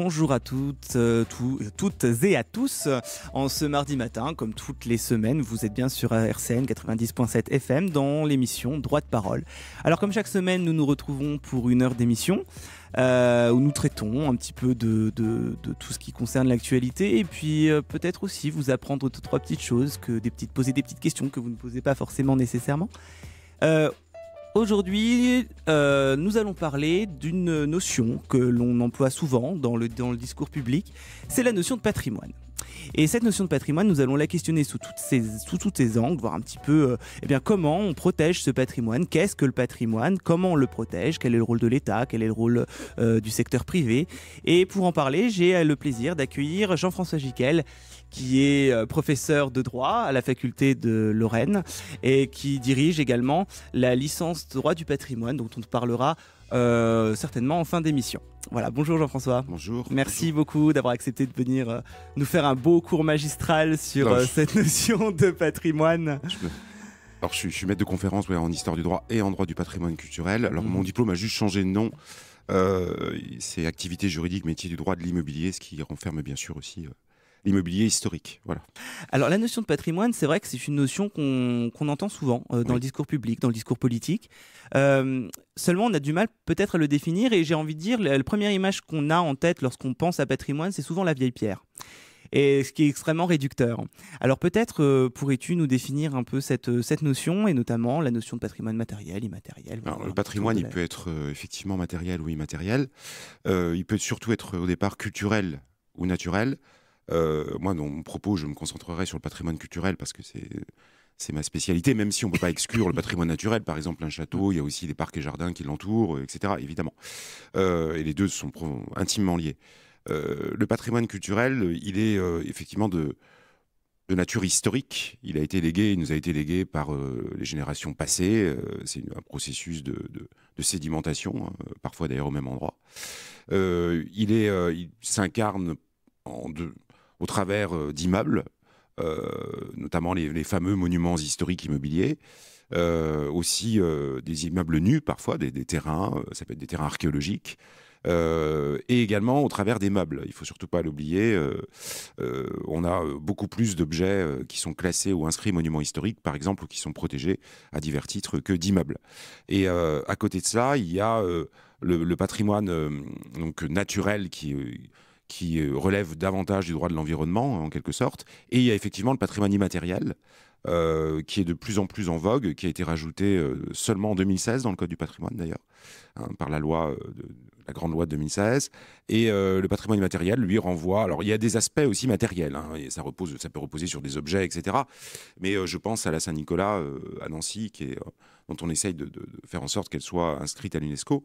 Bonjour à toutes, euh, toutes et à tous. En ce mardi matin, comme toutes les semaines, vous êtes bien sur RCN 90.7 FM dans l'émission Droit de parole. Alors comme chaque semaine, nous nous retrouvons pour une heure d'émission. Euh, où nous traitons un petit peu de, tout ce qui concerne l'actualité et puis euh, peut-être aussi vous apprendre deux, trois petites choses, que des petites, poser des petites questions que vous ne posez pas forcément nécessairement. Aujourd'hui, euh, nous allons parler d'une notion que l'on emploie souvent dans le, dans le discours public, c'est la notion de patrimoine. Et cette notion de patrimoine, nous allons la questionner sous, toutes ses, sous toutes ses angles, voir un petit peu euh, eh bien, comment on protège ce patrimoine, qu'est-ce que le patrimoine, comment on le protège, quel est le rôle de l'État, quel est le rôle euh, du secteur privé. Et pour en parler, j'ai le plaisir d'accueillir Jean-François Giquel, qui est euh, professeur de droit à la faculté de Lorraine et qui dirige également la licence droit du patrimoine dont on parlera euh, certainement en fin d'émission. Voilà, bonjour Jean-François. Bonjour. Merci beaucoup d'avoir accepté de venir euh, nous faire un beau cours magistral sur cette notion de patrimoine. Je Alors, je suis, maître de conférence en histoire du droit et en droit du patrimoine culturel. Alors, mhm. mon diplôme a juste changé de nom. c'est activité juridique, métier du droit de l'immobilier, ce qui renferme bien sûr aussi l'immobilier historique. Voilà. Alors la notion de patrimoine, c'est vrai que c'est une notion qu'on entend souvent euh, dans le discours public, dans le discours politique. Euh, seulement, on a du mal peut-être à le définir et j'ai envie de dire, la, première image qu'on a en tête lorsqu'on pense à patrimoine, c'est souvent la vieille pierre. Et ce qui est extrêmement réducteur. Alors peut-être euh, pourrais-tu nous définir un peu cette, notion et notamment la notion de patrimoine matériel, immatériel. le patrimoine, il peut être effectivement matériel ou immatériel. il peut surtout être au départ culturel ou naturel. Euh, moi, dans mon propos, je me concentrerai sur le patrimoine culturel parce que c'est c'est ma spécialité, même si on ne peut pas exclure le patrimoine naturel. Par exemple, un château, il y a aussi des parcs et jardins qui l'entourent, etc., évidemment. Euh, et les deux sont intimement liés. Euh, le patrimoine culturel, il est effectivement de, de, nature historique. Il a été légué, il nous a été légué par les générations passées. c'est un processus de, sédimentation, hein, parfois d'ailleurs au même endroit. il, est, il s'incarne en deux au travers euh, d'immeubles, euh, notamment les, fameux monuments historiques immobiliers. Euh, aussi des immeubles nus parfois, des, terrains, ça peut être des terrains archéologiques, et également au travers des meubles. Il ne faut surtout pas l'oublier. on a beaucoup plus d'objets qui sont classés ou inscrits monuments historiques, par exemple, ou qui sont protégés à divers titres que d'immeubles. Et à côté de ça, il y a le, patrimoine donc naturel qui qui euh, relève davantage du droit de l'environnement, en quelque sorte. Et il y a effectivement le patrimoine immatériel, euh, qui est de plus en plus en vogue, qui a été rajouté euh, seulement en 2016 dans le Code du patrimoine d'ailleurs, hein, par la loi de, la grande loi de 2016. Et euh, le patrimoine matériel lui renvoie. Alors, il y a des aspects aussi matériels. Hein, et ça, repose, ça peut reposer sur des objets, etc. Mais euh, je pense à la Saint-Nicolas euh, à Nancy, qui est, dont on essaye de, faire en sorte qu'elle soit inscrite à l'UNESCO.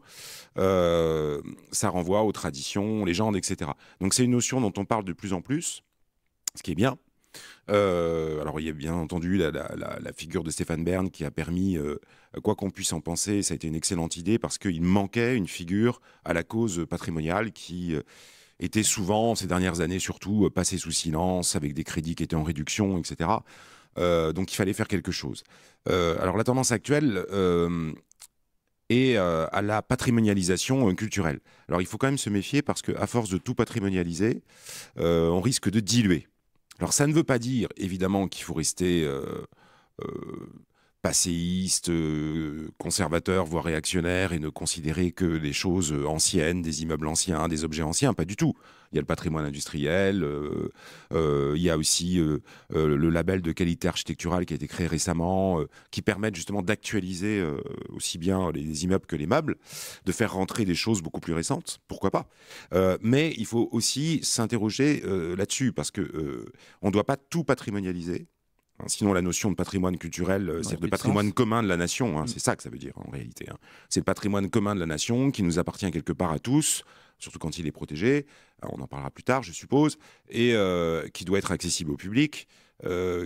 ça renvoie aux traditions, légendes, etc. Donc, c'est une notion dont on parle de plus en plus, ce qui est bien. Euh, alors il y a bien entendu la, figure de Stéphane Bern qui a permis, euh, quoi qu'on puisse en penser, ça a été une excellente idée parce qu'il manquait une figure à la cause patrimoniale qui... Euh, était souvent, ces dernières années surtout, passée sous silence, avec des crédits qui étaient en réduction, etc. donc il fallait faire quelque chose. alors la tendance actuelle, est à la patrimonialisation culturelle. Alors il faut quand même se méfier parce qu'à force de tout patrimonialiser, on risque de diluer. Alors ça ne veut pas dire évidemment qu'il faut rester euh, euh, passéiste, euh, conservateur, voire réactionnaire, et ne considérer que des choses euh, anciennes, des immeubles anciens, des objets anciens, pas du tout. Il y a le patrimoine industriel, euh, il y a aussi le label de qualité architecturale qui a été créé récemment, qui permet justement d'actualiser aussi bien les immeubles que les meubles, de faire rentrer des choses beaucoup plus récentes, pourquoi pas. mais il faut aussi s'interroger là-dessus, parce qu'on on ne doit pas tout patrimonialiser Hein, sinon, la notion de patrimoine culturel, à euh, c'est de patrimoine commun de la nation. Hein, mm. C'est ça que ça veut dire en réalité. Hein. C'est le patrimoine commun de la nation qui nous appartient quelque part à tous, surtout quand il est protégé. Euh, on en parlera plus tard, je suppose, et euh, qui doit être accessible au public.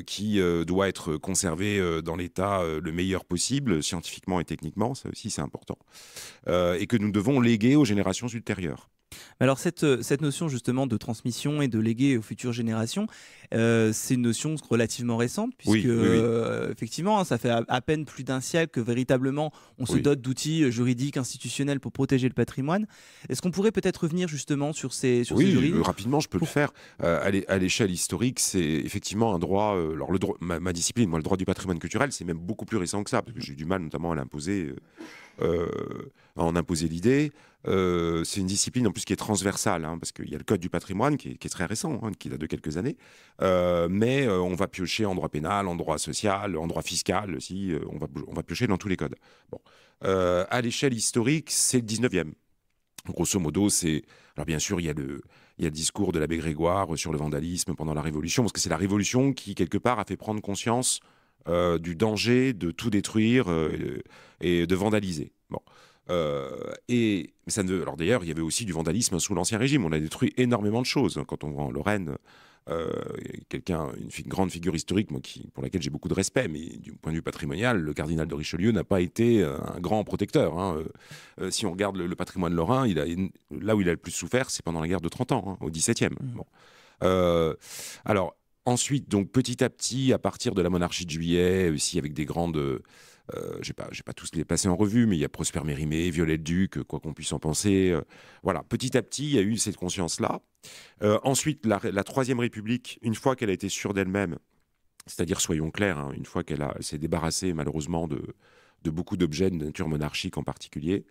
qui doit être conservé dans l'état le meilleur possible, scientifiquement et techniquement, ça aussi c'est important, et que nous devons léguer aux générations ultérieures. Alors cette, euh, cette notion justement de transmission et de léguer aux futures générations, euh, c'est une notion relativement récente puisque euh, effectivement hein, ça fait à, peine plus d'un siècle que véritablement on se dote d'outils juridiques institutionnels pour protéger le patrimoine. Est-ce qu'on pourrait peut-être revenir justement sur ces sur oui rapidement je peux le faire à l'échelle historique c'est effectivement un droit alors le droit ma, discipline moi le droit du patrimoine culturel c'est même beaucoup plus récent que ça parce que j'ai du mal notamment à l'imposer euh, en imposer l'idée. Euh, c'est une discipline en plus qui est transversale, hein, parce qu'il y a le code du patrimoine qui est, très récent, hein, qui date de quelques années, euh, mais on va piocher en droit pénal, en droit social, en droit fiscal, aussi, on, va, on va piocher dans tous les codes. Bon. à l'échelle historique, c'est le 19e. Grosso modo, c'est. Alors, bien sûr, il y, a le... il y a le discours de l'abbé Grégoire sur le vandalisme pendant la Révolution, parce que c'est la Révolution qui, quelque part, a fait prendre conscience euh, du danger de tout détruire euh, et de vandaliser. Bon. Euh, et ça ne, alors d'ailleurs, il y avait aussi du vandalisme sous l'Ancien Régime. On a détruit énormément de choses. Quand on voit en Lorraine, quelqu'un, une grande figure historique, moi, qui, pour laquelle j'ai beaucoup de respect, mais du point de vue patrimonial, le cardinal de Richelieu n'a pas été un grand protecteur. Hein. si on regarde le, patrimoine lorrain, il a, là où il a le plus souffert, c'est pendant la guerre de 30 ans, hein, au 17e. Mmh. Bon. alors, Ensuite, donc petit à petit, à partir de la monarchie de Juillet, aussi avec des grandes, euh, j'ai pas, pas tous les passé en revue, mais il y a Prosper Mérimée, Violette Duc, euh, quoi qu'on puisse en penser. Euh, voilà, petit à petit, il y a eu cette conscience-là. Euh, ensuite, la, troisième République, une fois qu'elle a été sûre d'elle-même, c'est-à-dire soyons clairs, hein, une fois qu'elle s'est débarrassée malheureusement de, de beaucoup d'objets de nature monarchique en particulier,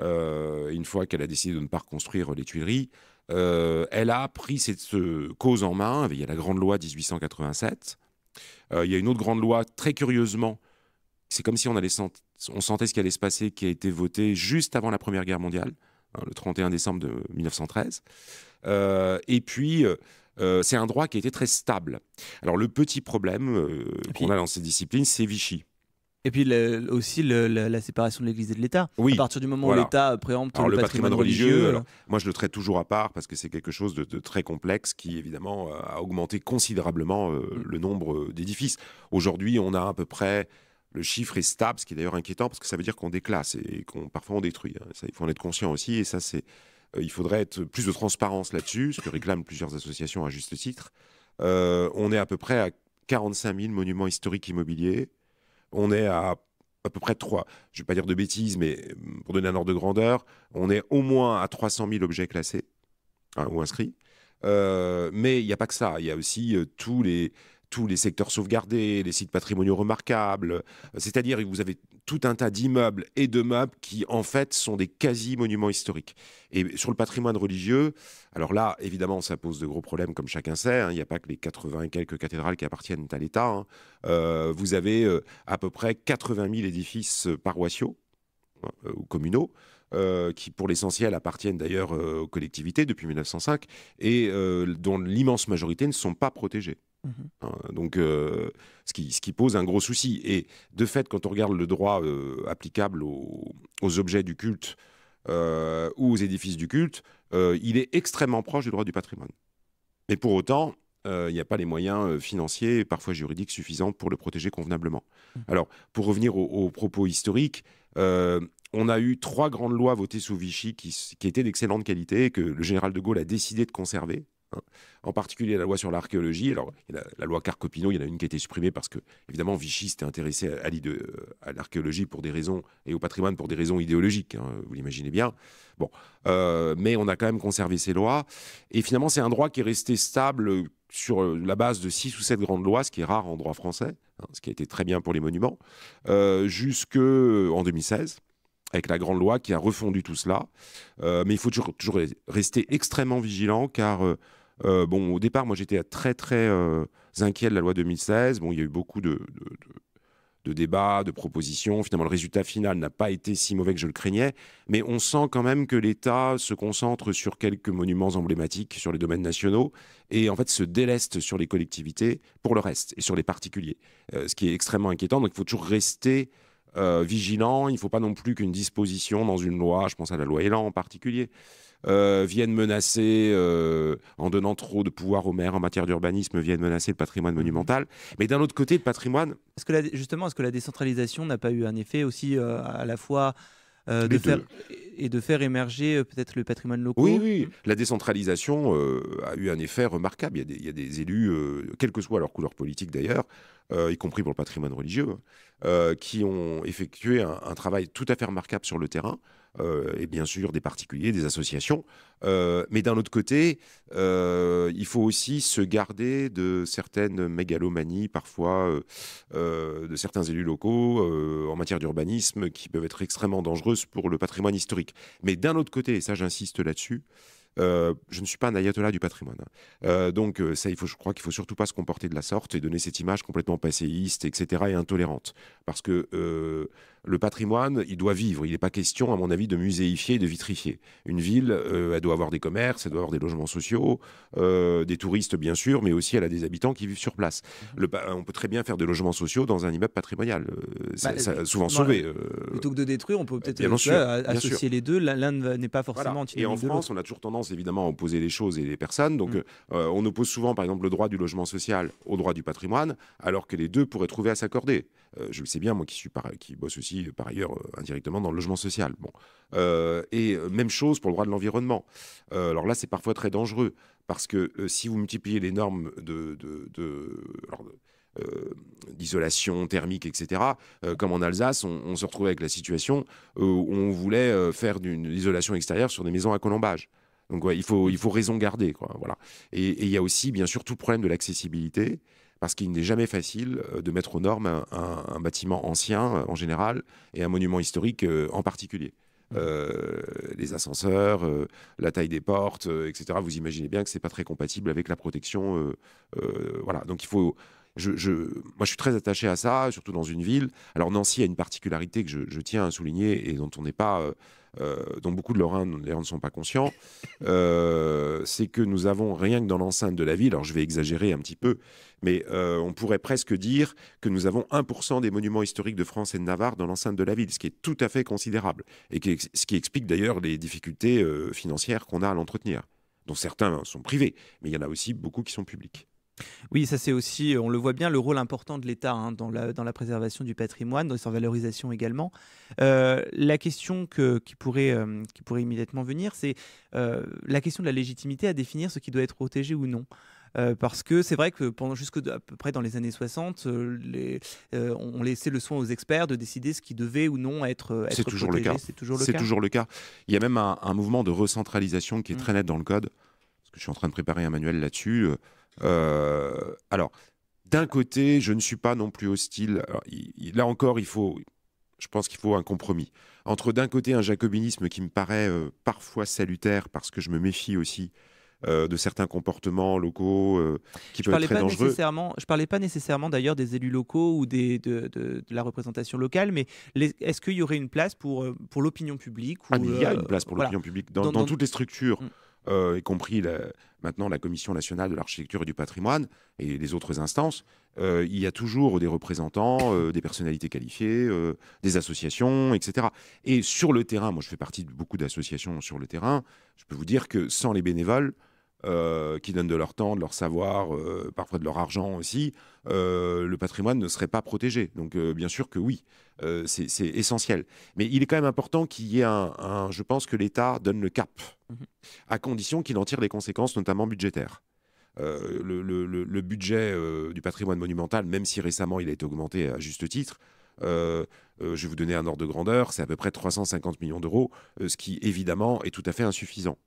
une fois qu'elle a décidé de ne pas reconstruire les Tuileries, euh, elle a pris cette cause en main. Il y a la grande loi 1887. Euh, il y a une autre grande loi, très curieusement, c'est comme si on, sentait ce qui allait se passer, qui a été votée juste avant la Première Guerre mondiale, hein, le 31 décembre de 1913. Euh, et puis, c'est un droit qui a été très stable. Alors, le petit problème qu'on a dans ces disciplines, c'est Vichy. Et puis aussi la, séparation de l'Église et de l'État. Oui. À partir du moment où l'État préempte le, patrimoine, religieux. Euh, alors, moi, je le traite toujours à part parce que c'est quelque chose de, très complexe qui, évidemment, euh, a augmenté considérablement euh, mm. le nombre d'édifices. Aujourd'hui, on a à peu près le chiffre est stable, ce qui est d'ailleurs inquiétant parce que ça veut dire qu'on déclasse et qu'on parfois on détruit. Hein. il faut en être conscient aussi, et ça c'est, il faudrait être plus de transparence là-dessus, ce que réclament plusieurs associations à juste titre. on est à peu près à 45 000 monuments historiques immobiliers, on est à à peu près 3, je ne vais pas dire de bêtises, mais mm, pour donner un ordre de grandeur, on est au moins à 300 000 objets classés hein, ou inscrits. Euh, mais il n'y a pas que ça, il y a aussi euh, tous les, tous les secteurs sauvegardés, les sites patrimoniaux remarquables. Euh, c'est-à-dire que vous avez tout un tas d'immeubles et de meubles qui, en fait, sont des quasi-monuments historiques. Et sur le patrimoine religieux, alors là, évidemment, ça pose de gros problèmes, comme chacun sait. Hein. Il n'y a pas que les 80 et quelques cathédrales qui appartiennent à l'État. Hein. Euh, vous avez euh, à peu près 80 000 édifices paroissiaux ou communaux. qui pour l'essentiel appartiennent d'ailleurs aux collectivités depuis 1905 et dont l'immense majorité ne sont pas protégés. Mhm. Hein, donc, euh, ce, qui, pose un gros souci. Et de fait, quand on regarde le droit euh, applicable aux, objets du culte euh, ou aux édifices du culte, il est extrêmement proche du droit du patrimoine. Mais pour autant, il n'y a pas les moyens financiers parfois juridiques suffisants pour le protéger convenablement. Mhm. Alors, pour revenir aux, propos historiques, on a eu trois grandes lois votées sous Vichy qui étaient d'excellente qualité et que le général de Gaulle a décidé de conserver en particulier la loi sur l'archéologie. Alors, la, loi Carcopino, il y en a une qui a été supprimée parce que, évidemment, Vichy s'était intéressé à, l'archéologie pour des raisons et au patrimoine pour des raisons idéologiques, hein, vous l'imaginez bien. Bon, euh, mais on a quand même conservé ces lois. Et finalement, c'est un droit qui est resté stable sur euh, la base de six ou sept grandes lois, ce qui est rare en droit français, hein, ce qui a été très bien pour les monuments, euh, jusqu'en euh, 2016 avec la grande loi qui a refondu tout cela. mais il faut toujours, rester extrêmement vigilant car euh, bon, au départ, moi, j'étais très, très euh, inquiet de la loi 2016. Bon, il y a eu beaucoup de, débats, de propositions. Finalement, le résultat final n'a pas été si mauvais que je le craignais. Mais on sent quand même que l'État se concentre sur quelques monuments emblématiques sur les domaines nationaux et en fait se déleste sur les collectivités pour le reste et sur les particuliers. Euh, ce qui est extrêmement inquiétant. Donc, il faut toujours rester. vigilant, il ne faut pas non plus qu'une disposition dans une loi, je pense à la loi Elan en particulier, euh, viennent menacer, euh, en donnant trop de pouvoir aux maires en matière d'urbanisme, viennent menacer le patrimoine mhm. monumental. Mais d'un autre côté, le patrimoine... Est-ce que la, justement, est-ce que la décentralisation n'a pas eu un effet aussi euh, à la fois... de faire, et de faire émerger peut-être le patrimoine local. Oui, oui. La décentralisation a eu un effet remarquable. Il y a des, élus, quelle que soit leur couleur politique d'ailleurs, y compris pour le patrimoine religieux, hein, qui ont effectué un, travail tout à fait remarquable sur le terrain. Euh, et bien sûr des particuliers, des associations. Euh, mais d'un autre côté, euh, il faut aussi se garder de certaines mégalomanies parfois de certains élus locaux en matière d'urbanisme qui peuvent être extrêmement dangereuses pour le patrimoine historique. Mais d'un autre côté, et ça j'insiste là-dessus, je ne suis pas un ayatollah du patrimoine. Hein. donc ça, il faut, je crois qu'il faut surtout pas se comporter de la sorte et donner cette image complètement passéiste, etc., et intolérante, parce que le patrimoine, il doit vivre. Il n'est pas question, à mon avis, de muséifier et de vitrifier. Une ville, euh, elle doit avoir des commerces, elle doit avoir des logements sociaux, euh, des touristes, bien sûr, mais aussi elle a des habitants qui vivent sur place. on peut très bien faire des logements sociaux dans un immeuble patrimonial. Euh, bah, souvent sauvé. plutôt que de détruire, on peut peut-être associer les deux. L'un n'est pas forcément Et en France, on a toujours tendance, évidemment, à opposer les choses et les personnes. Donc, mm. on oppose souvent, par exemple, le droit du logement social au droit du patrimoine, alors que les deux pourraient trouver à s'accorder. Euh, je le sais bien, moi qui, suis bosse aussi euh, par ailleurs euh, indirectement dans le logement social. Bon. et même chose pour le droit de l'environnement. alors là, c'est parfois très dangereux parce que si vous multipliez les normes de, d'isolation thermique, etc. comme en Alsace, on, se retrouvait avec la situation où on voulait faire d'une isolation extérieure sur des maisons à colombage. Donc il, faut, raison garder. voilà. Et il y a aussi, bien sûr, tout problème de l'accessibilité parce qu'il n'est jamais facile euh, de mettre aux normes un, bâtiment ancien euh, en général et un monument historique euh, en particulier. Mmh. les ascenseurs, la taille des portes, etc. Vous imaginez bien que c'est pas très compatible avec la protection. voilà, donc il faut. Je, moi, je suis très attaché à ça, surtout dans une ville. Alors Nancy a une particularité que je tiens à souligner et dont on n'est pas euh, dont beaucoup de Lorrains ne sont pas conscients, euh, c'est que nous avons rien que dans l'enceinte de la ville, alors je vais exagérer un petit peu, mais euh, on pourrait presque dire que nous avons 1% des monuments historiques de France et de Navarre dans l'enceinte de la ville, ce qui est tout à fait considérable, et ce qui explique d'ailleurs les difficultés financières qu'on a à l'entretenir, dont certains sont privés, mais il y en a aussi beaucoup qui sont publics. Oui, ça c'est aussi, euh, on le voit bien, le rôle important de l'État hein, dans, la, dans, la, préservation du patrimoine, dans sa valorisation également. Euh, la question qui, pourrait, euh, qui pourrait immédiatement venir, c'est la question de la légitimité à définir ce qui doit être protégé ou non. parce que c'est vrai que pendant jusque à peu près dans les années 60, les, on laissait le soin aux experts de décider ce qui devait ou non être, c'est toujours protégé. Le cas. C'est toujours le cas. toujours le cas. Il y a même un, mouvement de recentralisation qui est mmh. très net dans le code. Parce que je suis en train de préparer un manuel là-dessus. Euh, alors, d'un côté, je ne suis pas non plus hostile. là encore, il faut, je pense qu'il faut un compromis. Entre d'un côté un jacobinisme qui me paraît euh, parfois salutaire parce que je me méfie aussi euh, de certains comportements locaux qui je peuvent être dangereux. Nécessairement, je parlais pas nécessairement d'ailleurs des élus locaux ou de, la représentation locale, mais est-ce qu'il y aurait une place pour, l'opinion publique ou, ah, Il y a une place pour l'opinion publique dans, toutes les structures. Mm. Euh, y compris maintenant la Commission nationale de l'architecture et du patrimoine et les autres instances, euh, il y a toujours des représentants, euh, des personnalités qualifiées, des associations, etc. Et sur le terrain, moi je fais partie de beaucoup d'associations sur le terrain, je peux vous dire que sans les bénévoles, euh, qui donnent de leur temps, de leur savoir, euh, parfois de leur argent aussi, euh, le patrimoine ne serait pas protégé. Donc bien sûr que oui, c'est essentiel. Mais il est quand même important qu'il y ait un, je pense que l'État donne le cap, mhm. à condition qu'il en tire des conséquences, notamment budgétaires. Le, budget du patrimoine monumental, même si récemment il a été augmenté à juste titre, je vais vous donner un ordre de grandeur, c'est à peu près 350 millions d'euros, ce qui évidemment est tout à fait insuffisant.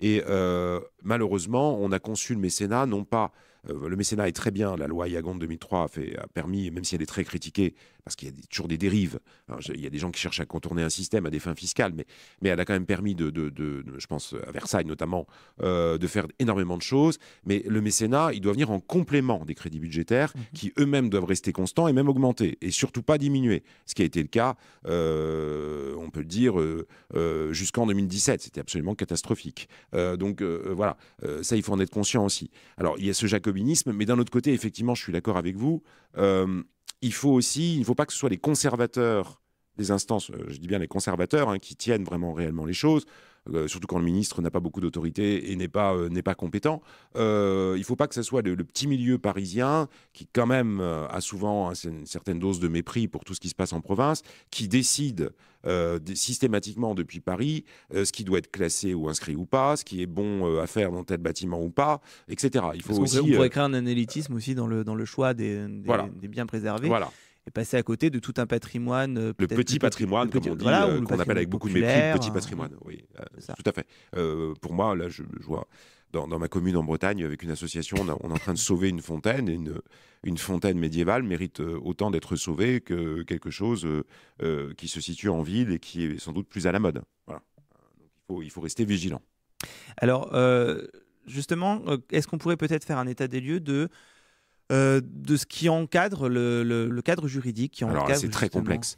Et euh, malheureusement, on a conçu le mécénat non pas euh, le mécénat est très bien. La loi Yagon de 2003 a, permis, même si elle est très critiquée, parce qu'il y a toujours des dérives. il y a des gens qui cherchent à contourner un système à des fins fiscales, mais, elle a quand même permis, de, je pense à Versailles notamment, euh, de faire énormément de choses. Mais le mécénat, il doit venir en complément des crédits budgétaires mhm. qui eux-mêmes doivent rester constants et même augmenter, et surtout pas diminuer. Ce qui a été le cas, euh, on peut le dire, jusqu'en 2017. C'était absolument catastrophique. donc voilà, ça, il faut en être conscient aussi. Alors, il y a ce Jacobi mais d'un autre côté, effectivement, je suis d'accord avec vous. Euh, il faut aussi, il ne faut pas que ce soit les conservateurs, des instances, euh, je dis bien les conservateurs, hein, qui tiennent vraiment réellement les choses. Euh, surtout quand le ministre n'a pas beaucoup d'autorité et n'est pas, euh, n'est pas compétent. Euh, il ne faut pas que ce soit le, petit milieu parisien qui, quand même, a souvent une certaine dose de mépris pour tout ce qui se passe en province, qui décide systématiquement depuis Paris ce qui doit être classé ou inscrit ou pas, ce qui est bon à faire dans tel bâtiment ou pas, etc. Il faut aussi, on pourrait, créer un analytisme aussi dans le, dans le choix des, des biens préservés. Voilà passer à côté de tout un patrimoine. Euh, le petit patrimoine, comme on dit, euh, qu'on appelle avec beaucoup de mépris, le petit patrimoine. Euh, oui, tout à fait. pour moi, là, je, vois dans, ma commune en Bretagne, avec une association, on, est en train de sauver une fontaine. une, une fontaine médiévale mérite autant d'être sauvée que quelque chose qui se situe en ville et qui est sans doute plus à la mode. il, faut, il faut rester vigilant. Alors, justement, est-ce qu'on pourrait peut-être faire un état des lieux de euh, de ce qui encadre le, cadre juridique. Qui Alors c'est très complexe.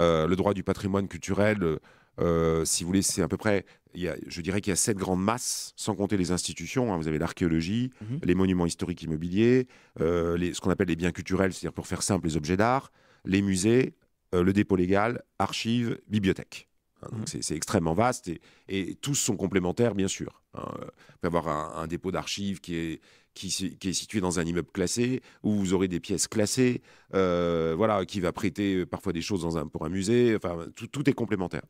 Euh, le droit du patrimoine culturel, euh, si vous voulez, c'est à peu près, je dirais qu'il y a sept grandes masses, sans compter les institutions. Hein. vous avez l'archéologie, mhm. les monuments historiques immobiliers, ce qu'on appelle les biens culturels, c'est-à-dire pour faire simple, les objets d'art, les musées, le dépôt légal, archives, bibliothèques. Hein, mhm. C'est extrêmement vaste et, tous sont complémentaires, bien sûr. on hein. peut avoir un dépôt d'archives qui est qui, est situé dans un immeuble classé, où vous aurez des pièces classées, euh, voilà, qui va prêter euh, parfois des choses dans un, pour un musée. Enfin, tout, est complémentaire.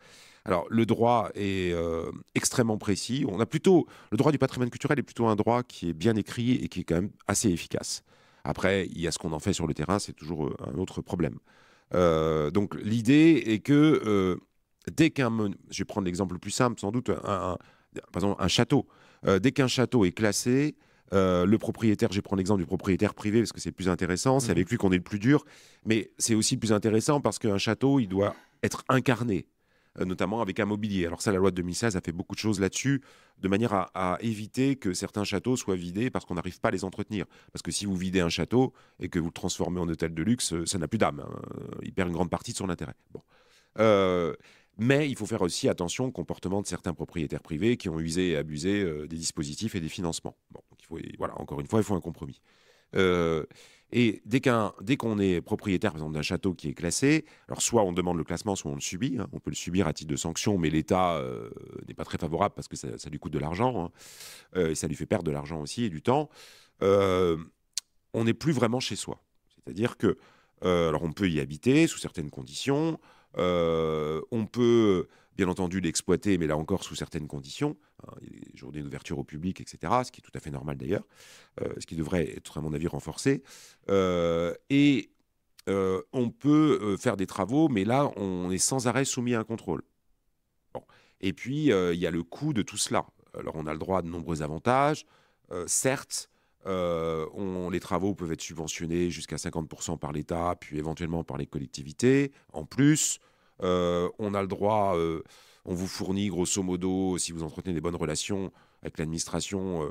Alors, le droit est euh, extrêmement précis. On a plutôt le droit du patrimoine culturel est plutôt un droit qui est bien écrit et qui est quand même assez efficace. Après, il y a ce qu'on en fait sur le terrain, c'est toujours un autre problème. donc, l'idée est que dès qu'un, je vais prendre l'exemple le plus simple, sans doute, par exemple un château, dès qu'un château est classé, euh, le propriétaire, je vais prendre l'exemple du propriétaire privé parce que c'est plus intéressant, c'est mhm. avec lui qu'on est le plus dur, mais c'est aussi plus intéressant parce qu'un château, il doit être incarné euh, notamment avec un mobilier. Alors ça, la loi de 2016 a fait beaucoup de choses là-dessus, de manière à, éviter que certains châteaux soient vidés parce qu'on n'arrive pas à les entretenir. Parce que si vous videz un château et que vous le transformez en hôtel de luxe, euh, ça n'a plus d'âme. Hein. Il perd une grande partie de son intérêt. Bon. Mais il faut faire aussi attention au comportement de certains propriétaires privés qui ont usé et abusé euh, des dispositifs et des financements. voilà, encore une fois, il faut un compromis. Euh, et dès qu'on est propriétaire, exemple, d'un château qui est classé, alors soit on demande le classement, soit on le subit. Hein. On peut le subir à titre de sanction, mais l'État euh, n'est pas très favorable parce que ça, lui coûte de l'argent hein. et ça lui fait perdre de l'argent aussi et du temps. on n'est plus vraiment chez soi. C'est-à-dire que, alors on peut y habiter sous certaines conditions, euh, on peut bien entendu l'exploiter, mais là encore sous certaines conditions. Hein. journée d'ouverture au public, etc., ce qui est tout à fait normal d'ailleurs, euh, ce qui devrait être, à mon avis, renforcé. Euh, et on peut faire des travaux, mais là, on est sans arrêt soumis à un contrôle. Et puis, il y a le coût de tout cela. Alors, on a le droit à de nombreux avantages, certes, euh, on, les travaux peuvent être subventionnés jusqu'à 50% par l'État, puis éventuellement par les collectivités. En plus, euh, on a le droit, euh, on vous fournit grosso modo, si vous entretenez des bonnes relations avec l'administration,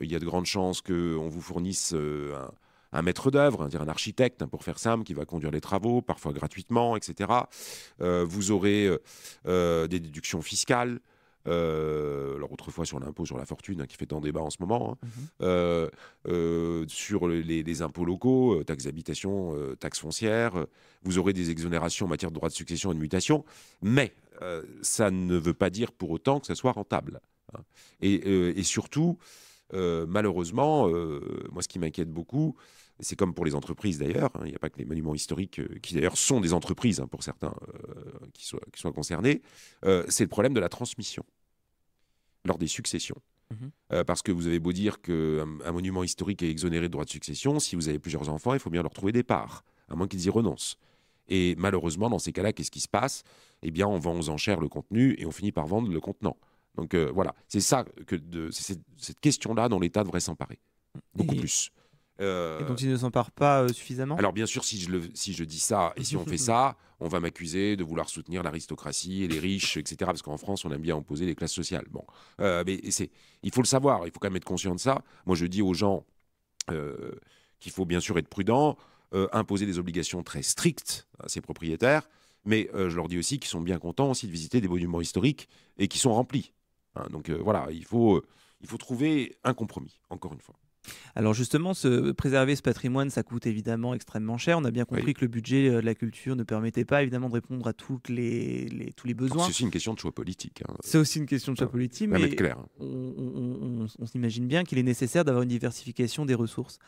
il y a de grandes chances qu'on vous fournisse un, maître d'œuvre, un, un architecte, hein, pour faire simple, qui va conduire les travaux, parfois gratuitement, etc. vous aurez des déductions fiscales. Euh, alors autrefois sur l'impôt sur la fortune, hein, qui fait tant débat en ce moment, hein, mhm. euh, euh, sur les, impôts locaux, taxes d'habitation, taxes foncières, vous aurez des exonérations en matière de droits de succession et de mutation, mais ça ne veut pas dire pour autant que ça soit rentable. Hein. Et, surtout, malheureusement, moi ce qui m'inquiète beaucoup, c'est comme pour les entreprises d'ailleurs, il n'y a pas que les monuments historiques, qui d'ailleurs sont des entreprises pour certains qui soient, qui, soient, concernés, c'est le problème de la transmission lors des successions. Mhm. Euh, parce que vous avez beau dire qu'un euh, un monument historique est exonéré de droit de succession, si vous avez plusieurs enfants, il faut bien leur trouver des parts, à moins qu'ils y renoncent. Et malheureusement, dans ces cas-là, qu'est-ce qui se passe Eh bien, on vend aux enchères le contenu et on finit par vendre le contenant. Donc euh, voilà, c'est ça que de, cette question-là dont l'État devrait s'emparer. Beaucoup plus. Euh, et donc il ne s'empare pas euh, suffisamment Alors bien sûr, si je, le, si je dis ça et si on fait ça, on va m'accuser de vouloir soutenir l'aristocratie et les riches, etc. Parce qu'en France, on aime bien opposer les classes sociales. Bon, euh, mais c'est, il faut le savoir, il faut quand même être conscient de ça. Moi, je dis aux gens qu'il faut bien sûr être prudent, imposer des obligations très strictes à ces propriétaires, mais je leur dis aussi qu'ils sont bien contents aussi de visiter des monuments historiques et qui sont remplis. Hein. donc voilà, il faut, il faut trouver un compromis, encore une fois. Alors justement, préserver ce patrimoine, ça coûte évidemment extrêmement cher. On a bien compris que le budget euh, de la culture ne permettait pas évidemment de répondre à toutes les, tous les besoins. C'est aussi une question de choix politique. Hein. C'est aussi une question de choix politique, mais on, s'imagine bien qu'il est nécessaire d'avoir une diversification des ressources.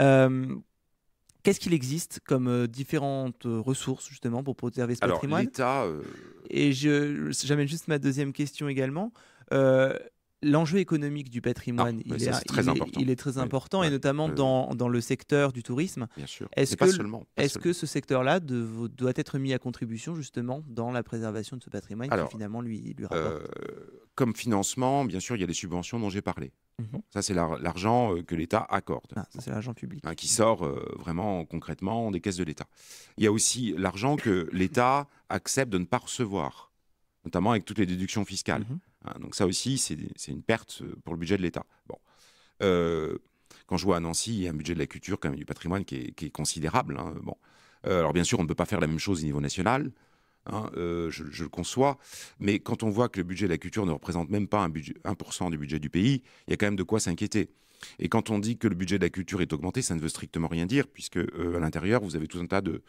Euh, qu'est-ce qu'il existe comme euh, différentes ressources justement pour préserver ce patrimoine Et je, j'amène juste ma deuxième question également l'enjeu économique du patrimoine, ah, il, est, très il, est, très important, et notamment dans, dans, le secteur du tourisme. Bien sûr. Est-ce que, est que ce secteur-là doit être mis à contribution justement dans la préservation de ce patrimoine Alors, qui finalement lui, euh, Comme financement, bien sûr, il y a les subventions dont j'ai parlé. Mhm. Ça, c'est l'argent euh, que l'État accorde. Ah, ça, c'est l'argent public. Hein, qui sort euh, vraiment concrètement des caisses de l'État. Il y a aussi l'argent que l'État accepte de ne pas recevoir, notamment avec toutes les déductions fiscales. Mhm. Hein, donc ça aussi, c'est une perte euh, pour le budget de l'État. Bon. Euh, quand je vois à Nancy, il y a un budget de la culture, quand même du patrimoine, qui est, considérable. Hein, bon. Euh, alors bien sûr, on ne peut pas faire la même chose au niveau national. Hein, je, le conçois, mais quand on voit que le budget de la culture ne représente même pas un budget, 1% du budget du pays, il y a quand même de quoi s'inquiéter. Et quand on dit que le budget de la culture est augmenté, ça ne veut strictement rien dire, puisque à l'intérieur, vous avez tout un tas de,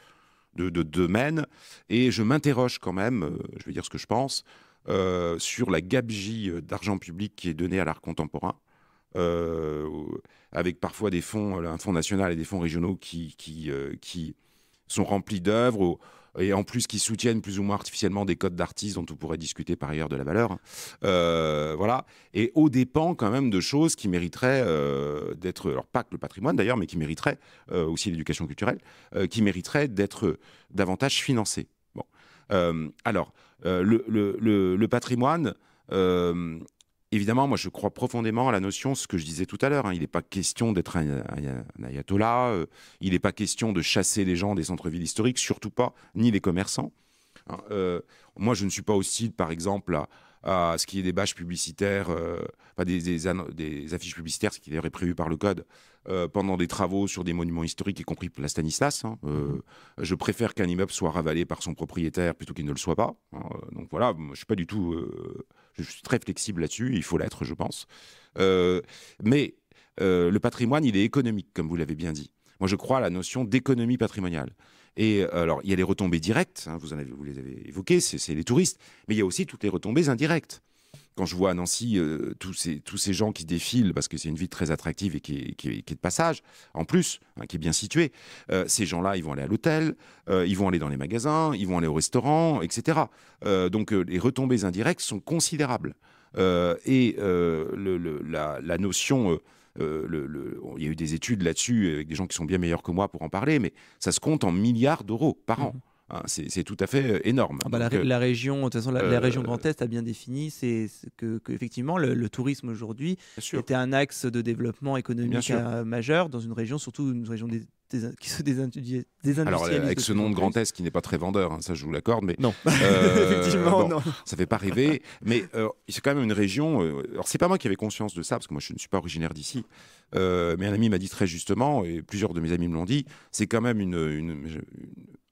de, domaines. Et je m'interroge quand même, je vais dire ce que je pense, euh, sur la gabegie euh, d'argent public qui est donnée à l'art contemporain. Euh, avec parfois des fonds, un fonds national et des fonds régionaux qui, sont remplis d'œuvres et en plus qui soutiennent plus ou moins artificiellement des codes d'artistes dont on pourrait discuter par ailleurs de la valeur. voilà. Et au dépens quand même de choses qui mériteraient d'être, alors pas que le patrimoine d'ailleurs, mais qui mériteraient aussi l'éducation culturelle, qui mériteraient d'être davantage financées. Euh, alors, euh, le, patrimoine, euh, évidemment, moi, je crois profondément à la notion, ce que je disais tout à l'heure. Hein, il n'est pas question d'être un, ayatollah, il n'est pas question de chasser les gens des centres-villes historiques, surtout pas, ni les commerçants. Hein. moi, je ne suis pas hostile, par exemple, à, à ce qui est des bâches publicitaires, euh, des, affiches publicitaires, ce qui d'ailleurs est prévu par le code, euh, pendant des travaux sur des monuments historiques, y compris la Stanislas. Hein, euh, mhm. je préfère qu'un immeuble soit ravalé par son propriétaire plutôt qu'il ne le soit pas. Hein, donc voilà, je suis pas du tout, euh, je suis très flexible là-dessus. Il faut l'être, je pense. mais le patrimoine, il est économique, comme vous l'avez bien dit. Moi, je crois à la notion d'économie patrimoniale. Et euh, alors, il y a les retombées directes, hein, vous, avez, vous les avez évoquées, c'est les touristes, mais il y a aussi toutes les retombées indirectes quand je vois à Nancy euh, tous, ces, tous ces gens qui défilent, parce que c'est une ville très attractive et qui est, de passage, en plus, hein, qui est bien située, euh, ces gens-là, ils vont aller à l'hôtel, ils vont aller dans les magasins, ils vont aller au restaurant, etc. donc les retombées indirectes sont considérables. et la, la, notion euh, le, il y a eu des études là-dessus avec des gens qui sont bien meilleurs que moi pour en parler, mais ça se compte en milliards d'euros par an. Mhm. Hein, c'est tout à fait euh, énorme. Ah bah, euh, la, région, la, région euh, Grand Est a bien défini, c'est que, que, effectivement le, tourisme aujourd'hui était un axe de développement économique majeur dans une région, surtout une région des, qui se désindustrialise. Alors avec ce nom de Grand Est qui n'est pas très vendeur, hein, ça je vous l'accorde, mais non, effectivement, non. ça fait pas rêver. mais c'est quand même une région. alors c'est pas moi qui avais conscience de ça parce que moi je ne suis pas originaire d'ici, mais un ami m'a dit très justement et plusieurs de mes amis me l'ont dit, c'est quand même une, une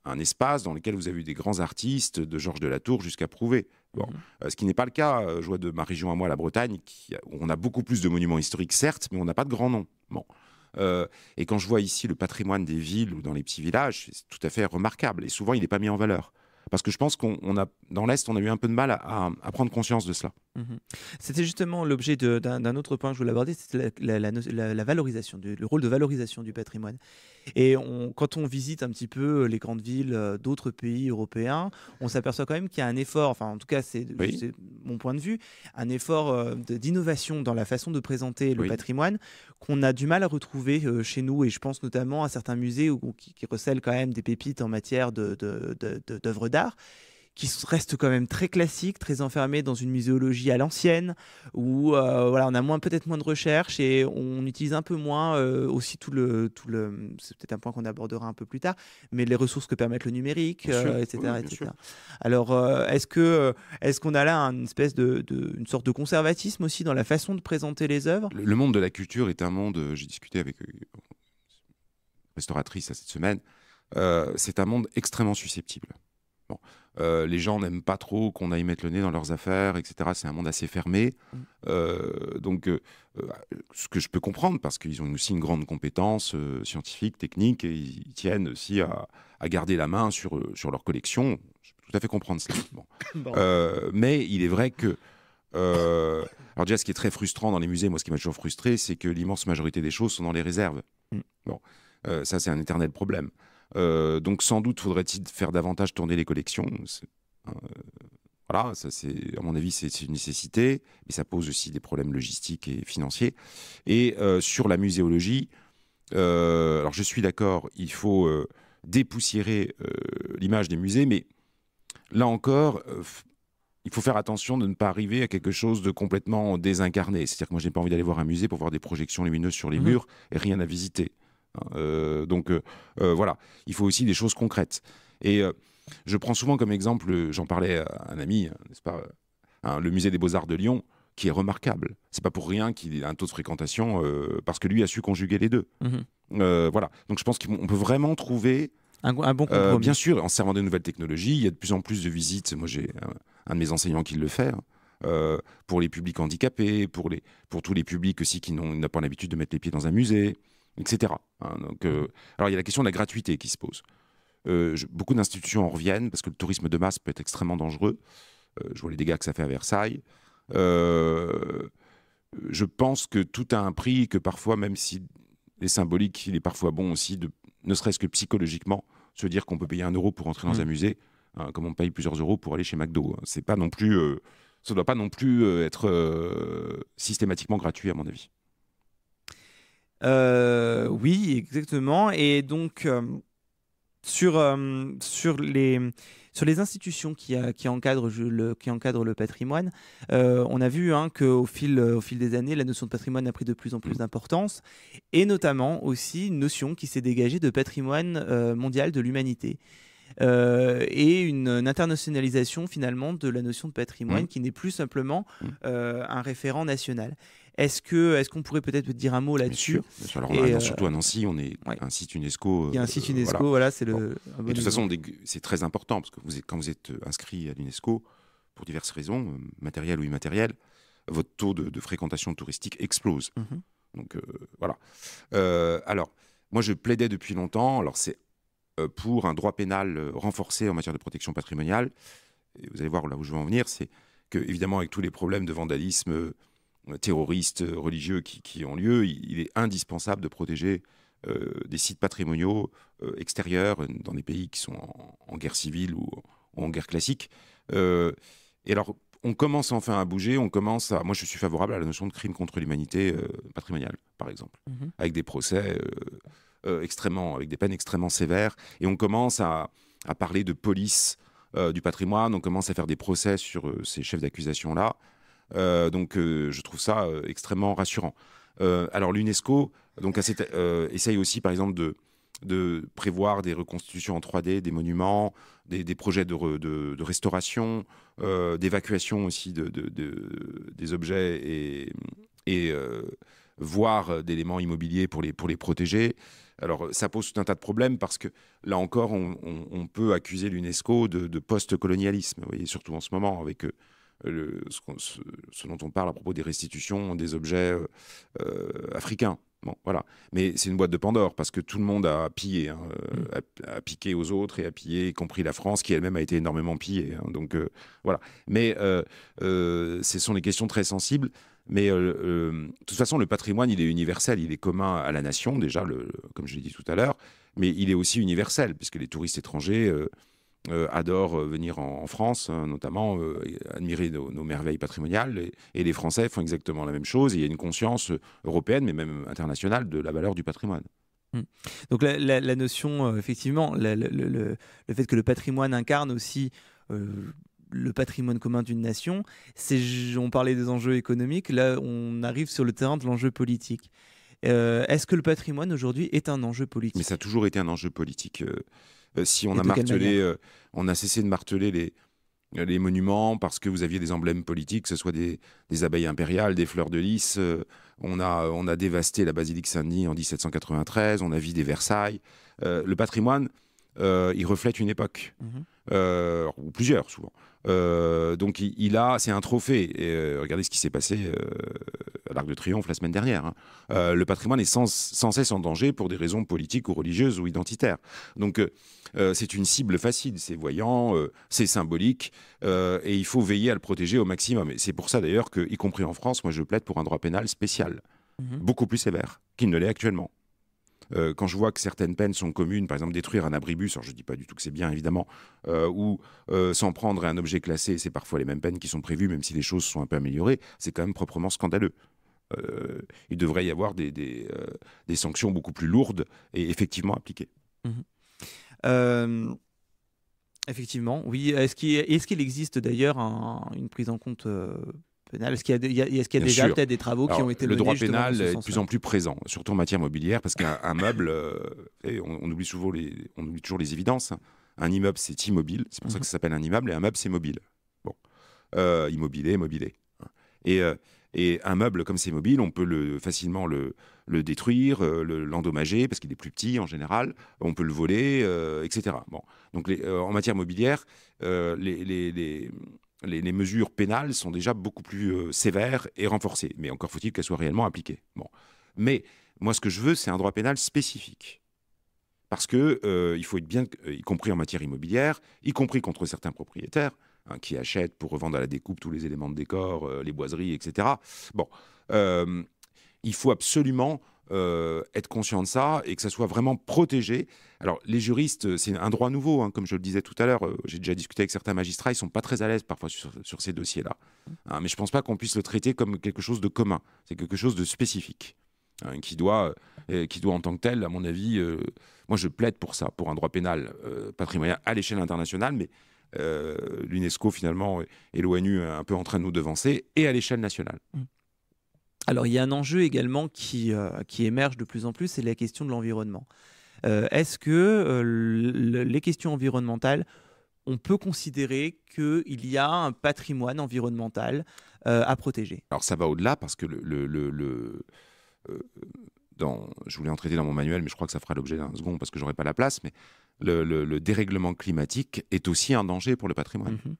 un espace dans lequel vous avez eu des grands artistes, de Georges de la Tour jusqu'à Prouvé. Mhm. Euh, ce qui n'est pas le cas, euh, je vois de ma région à moi, la Bretagne, qui, on a beaucoup plus de monuments historiques, certes, mais on n'a pas de grands noms. Euh, et quand je vois ici le patrimoine des villes ou dans les petits villages, c'est tout à fait remarquable. Et souvent, il n'est pas mis en valeur. Parce que je pense qu'on a, dans l'Est, on a eu un peu de mal à prendre conscience de cela. Mmh c'était justement l'objet d'un autre point que je voulais aborder, C'est la, valorisation, le rôle de valorisation du patrimoine. Et quand on visite un petit peu les grandes villes euh, d'autres pays européens, on s'aperçoit quand même qu'il y a un effort, enfin en tout cas c'est mon point de vue, un effort euh, d'innovation dans la façon de présenter le patrimoine qu'on a du mal à retrouver euh, chez nous. Et je pense notamment à certains musées qui, recèlent quand même des pépites en matière d'œuvres de, d'art qui reste quand même très classique, très enfermé dans une muséologie à l'ancienne, où euh, voilà, on a moins, peut-être moins de recherche et on utilise un peu moins euh, aussi tout le, tout le c'est peut-être un point qu'on abordera un peu plus tard, mais les ressources que permettent le numérique, euh, etc. Alors, est-ce que est-ce qu'on a là une espèce de, une sorte de conservatisme aussi dans la façon de présenter les œuvres le, monde de la culture est un monde. J'ai discuté avec restauratrice cette semaine. c'est un monde extrêmement susceptible. Bon. Euh, les gens n'aiment pas trop qu'on aille mettre le nez dans leurs affaires, etc. C'est un monde assez fermé. Mm. Euh, donc, euh, ce que je peux comprendre, parce qu'ils ont aussi une grande compétence scientifique, technique, et ils tiennent aussi à, garder la main sur, sur leur collection. Je peux tout à fait comprendre cela. mais il est vrai que. alors déjà, ce qui est très frustrant dans les musées, moi, ce qui m'a toujours frustré, c'est que l'immense majorité des choses sont dans les réserves. Mm. Bon, ça, c'est un éternel problème. Euh, donc sans doute faudrait-il faire davantage tourner les collections. Euh, voilà, ça c'est à mon avis c'est une nécessité, mais ça pose aussi des problèmes logistiques et financiers. Et euh, sur la muséologie, alors je suis d'accord, il faut dépoussiérer l'image des musées, mais là encore il faut faire attention de ne pas arriver à quelque chose de complètement désincarné. C'est-à-dire que moi, je n'ai pas envie d'aller voir un musée pour voir des projections lumineuses sur les mmh. murs et rien à visiter. Hein, euh, donc euh, euh, voilà, il faut aussi des choses concrètes. Et je prends souvent comme exemple, j'en parlais à un ami, n'est-ce pas, hein, le musée des Beaux-Arts de Lyon, qui est remarquable. C'est pas pour rien qu'il a un taux de fréquentation parce que lui a su conjuguer les deux. Mhm. voilà. Donc je pense qu'on peut vraiment trouver un, bon compromis. bien sûr, en servant de nouvelles technologies, il y a de plus en plus de visites. Moi, j'ai un de mes enseignants qui le fait. Hein. pour les publics handicapés, pour, les, pour tous les publics aussi qui n'ont pas l'habitude de mettre les pieds dans un musée etc. Hein. donc, euh, alors il y a la question de la gratuité qui se pose. Euh, beaucoup d'institutions en reviennent parce que le tourisme de masse peut être extrêmement dangereux. Euh, je vois les dégâts que ça fait à Versailles. je pense que tout a un prix et que parfois, même si les symbolique, il est parfois bon aussi, de, ne serait-ce que psychologiquement, se dire qu'on peut payer un euro pour entrer dans mmh. un musée, hein, comme on paye plusieurs euros pour aller chez McDo. Hein. C'est pas non plus, ça ne doit pas non plus être systématiquement gratuit à mon avis. Euh, oui, exactement. Et donc, euh, sur, euh, sur, les, sur les institutions qui, encadrent, le, qui le patrimoine, on a vu hein, qu'au fil, au fil des années, la notion de patrimoine a pris de plus en plus d'importance, et notamment aussi une notion qui s'est dégagée de patrimoine mondial de l'humanité. et une, internationalisation finalement de la notion de patrimoine mmh. qui n'est plus simplement mmh. un référent national. Est-ce que est-ce qu'on pourrait peut-être dire un mot là-dessus Surtout à Nancy, on est un site UNESCO. Euh, Il y a un site euh, UNESCO, voilà, c'est le. de toute façon, c'est très important parce que quand vous êtes euh, inscrit à l'UNESCO, pour diverses raisons, matérielles ou immatérielles, votre taux de, fréquentation touristique explose. Mhm. Donc voilà. alors, moi, je plaidais depuis longtemps. Alors, c'est pour un droit pénal renforcé en matière de protection patrimoniale. Et vous allez voir là où je veux en venir, c'est que évidemment, avec tous les problèmes de vandalisme euh, terroristes, euh, religieux qui, ont lieu, il est indispensable de protéger euh, des sites patrimoniaux extérieurs dans des pays qui sont en, guerre civile ou, en guerre classique. et alors, on commence enfin à bouger, on commence Moi, je suis favorable à la notion de crime contre l'humanité patrimoniale, par exemple, mhm. avec des procès extrêmement... avec des peines extrêmement sévères, et on commence à parler de police du patrimoine, on commence à faire des procès sur ces chefs d'accusation-là. Euh, donc euh, je trouve ça euh, extrêmement rassurant. alors l'UNESCO donc essaye aussi par exemple de de prévoir des reconstitutions en 3D des monuments, des, projets de, restauration, d'évacuation aussi de, des objets et, et voire d'éléments immobiliers pour les, pour les protéger. Alors ça pose tout un tas de problèmes parce que là encore, on, peut accuser l'UNESCO de, post-colonialisme, surtout en ce moment avec ce, dont on parle à propos des restitutions des objets euh, euh, africains. Bon, voilà. Mais c'est une boîte de Pandore parce que tout le monde a pillé, hein, mm. euh, a, piqué aux autres et a pillé, y compris la France qui elle-même a été énormément pillée. Hein. donc voilà. Mais ce sont des questions très sensibles. Mais de toute façon, le patrimoine, il est universel, il est commun à la nation déjà, comme je l'ai dit tout à l'heure. Mais il est aussi universel puisque les touristes étrangers euh, adore euh, venir en, France, hein, notamment euh, admirer nos, merveilles patrimoniales. Et, les Français font exactement la même chose. il y a une conscience européenne, mais même internationale, de la valeur du patrimoine. Hmm. Donc la, notion, effectivement, le, fait que le patrimoine incarne aussi le patrimoine commun d'une nation. On parlait des enjeux économiques, là on arrive sur le terrain de l'enjeu politique. Est-ce que le patrimoine aujourd'hui est un enjeu politique Mais ça a toujours été un enjeu politique. Euh, si on a martelé, euh, on a cessé de marteler les, euh, les monuments parce que vous aviez des emblèmes politiques, que ce soit des, des abeilles impériales, des fleurs de lys. on, a, on a dévasté la basilique Saint-Denis en 1793, on a vidé Versailles. le patrimoine, il reflète une époque, mhm. ou plusieurs souvent. donc il, a, c'est un trophée. Et, regardez ce qui s'est passé euh, l'Arc de Triomphe la semaine dernière. Hein. Euh, le patrimoine est sans, cesse en danger pour des raisons politiques ou religieuses ou identitaires. Donc euh, c'est une cible facile, c'est voyant, c'est symbolique, et il faut veiller à le protéger au maximum. Et c'est pour ça d'ailleurs que, y compris en France, moi je plaide pour un droit pénal spécial, mhm. beaucoup plus sévère qu'il ne l'est actuellement quand je vois que certaines peines sont communes, par exemple détruire un abribus, alors je ne dis pas du tout que c'est bien évidemment, ou s'en prendre à un objet classé, c'est parfois les mêmes peines qui sont prévues, même si les choses sont un peu améliorées, c'est quand même proprement scandaleux. Euh, il devrait y avoir des, euh, des, sanctions beaucoup plus lourdes et effectivement appliquées. Mhm. Euh, effectivement, oui. Est-ce qu'il est qu'il existe d'ailleurs une prise en compte pénale est-ce qu'il y a, déjà peut-être des travaux qui ont été Le droit pénal est de plus en plus présent, surtout en matière mobilière, parce qu'un meuble, on, oublie souvent les, on oublie toujours les évidences. Hein. Un immeuble, c'est immobile, c'est pour ça mhm. que ça s'appelle un immeuble, et un meuble, c'est mobile. Bon, euh, immobilier, mobilier. Hein. Et et un meuble, comme ces mobiles, on peut le, facilement le, détruire, euh, l'endommager, parce qu'il est plus petit en général, on peut le voler, euh, etc. Bon. Donc euh, en matière mobilière, les, mesures pénales sont déjà beaucoup plus sévères et renforcées, mais encore faut-il qu'elles soient réellement appliquées. Bon. Mais moi, ce que je veux, c'est un droit pénal spécifique. Parce qu'il il faut être bien, y compris en matière immobilière, y compris contre certains propriétaires, Hein, qui achètent pour revendre à la découpe tous les éléments de décor, euh, les boiseries, etc. Bon, euh, il faut absolument euh, être conscient de ça et que ça soit vraiment protégé. Alors, les juristes, c'est un droit nouveau, hein, comme je le disais tout à l'heure. J'ai déjà discuté avec certains magistrats, ils sont pas très à l'aise parfois sur, ces dossiers-là. Hein, mais je pense pas qu'on puisse le traiter comme quelque chose de commun. C'est quelque chose de spécifique qui doit, qui doit en tant que tel, à mon avis, moi je plaide pour ça, pour un droit pénal patrimonial à l'échelle internationale, mais euh, l'UNESCO finalement et l'ONU euh, un peu en train de nous devancer, et à l'échelle nationale. Mm. Alors il y a un enjeu également qui, euh, qui émerge de plus en plus, c'est la question de l'environnement. Est-ce que les questions environnementales on peut considérer qu'il y a un patrimoine environnemental à protéger. Alors ça va au-delà parce que le, le, je voulais en traiter dans mon manuel, mais je crois que ça fera l'objet d'un second parce que j'aurai pas la place, mais le, dérèglement climatique est aussi un danger pour le patrimoine. Mhm.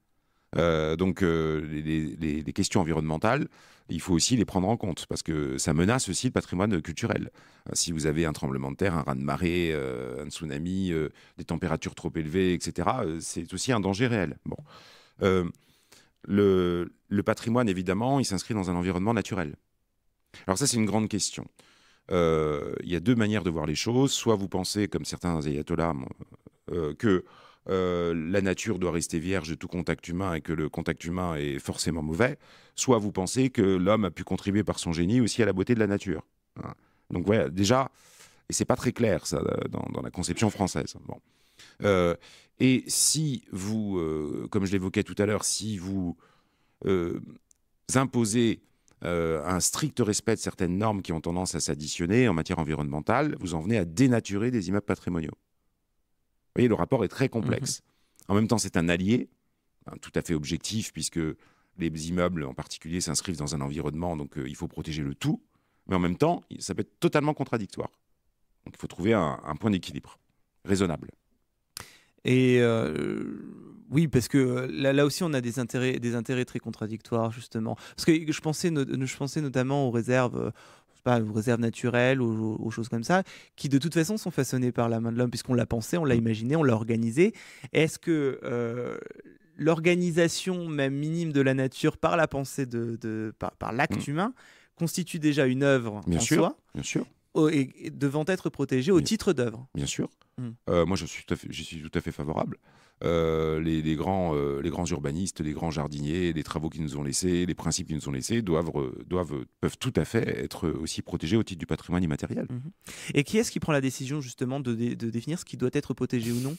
Euh, donc euh, les, questions environnementales, il faut aussi les prendre en compte parce que ça menace aussi le patrimoine culturel. Euh, si vous avez un tremblement de terre, un raz de marée, un tsunami, des températures trop élevées, etc., c'est aussi un danger réel. Bon. le, patrimoine, évidemment, il s'inscrit dans un environnement naturel. Alors ça, c'est une grande question. Euh, il y a deux manières de voir les choses. Soit vous pensez, comme certains ayatollahs, euh, que euh, la nature doit rester vierge de tout contact humain et que le contact humain est forcément mauvais, soit vous pensez que l'homme a pu contribuer par son génie aussi à la beauté de la nature. Hein. Donc voilà, déjà, et c'est pas très clair ça dans, la conception française. et si vous, comme je l'évoquais tout à l'heure, si vous imposez euh, un strict respect de certaines normes qui ont tendance à s'additionner en matière environnementale, vous en venez à dénaturer des immeubles patrimoniaux. Vous voyez, le rapport est très complexe. Mm-hmm. En même temps, c'est un allié, ben, tout à fait objectif, puisque les immeubles en particulier s'inscrivent dans un environnement, donc euh, il faut protéger le tout, mais en même temps, ça peut être totalement contradictoire. Donc il faut trouver un, point d'équilibre raisonnable. Et euh, oui, parce que euh, là, aussi, on a des intérêts, des intérêts très contradictoires, justement. Parce que je pensais, je pensais notamment aux réserves. Euh, pas, aux réserves naturelles, aux, choses comme ça, qui de toute façon sont façonnées par la main de l'homme, puisqu'on l'a pensé, on l'a imaginé, on l'a organisé. Est-ce que euh, l'organisation même minime de la nature par la pensée de, par, l'acte mmh. humain constitue déjà une œuvre bien en sûr, soi Bien sûr. Et, devant être protégée au titre d'œuvre. Bien sûr. Mmh. moi, je suis, je suis tout à fait favorable. Euh, euh, les, grands, urbanistes, les grands jardiniers, les travaux qui nous ont laissés, les principes qui nous ont laissés doivent, euh, doivent, peuvent tout à fait être aussi protégés au titre du patrimoine immatériel. Mhm. Et qui est-ce qui prend la décision justement de, définir ce qui doit être protégé ou non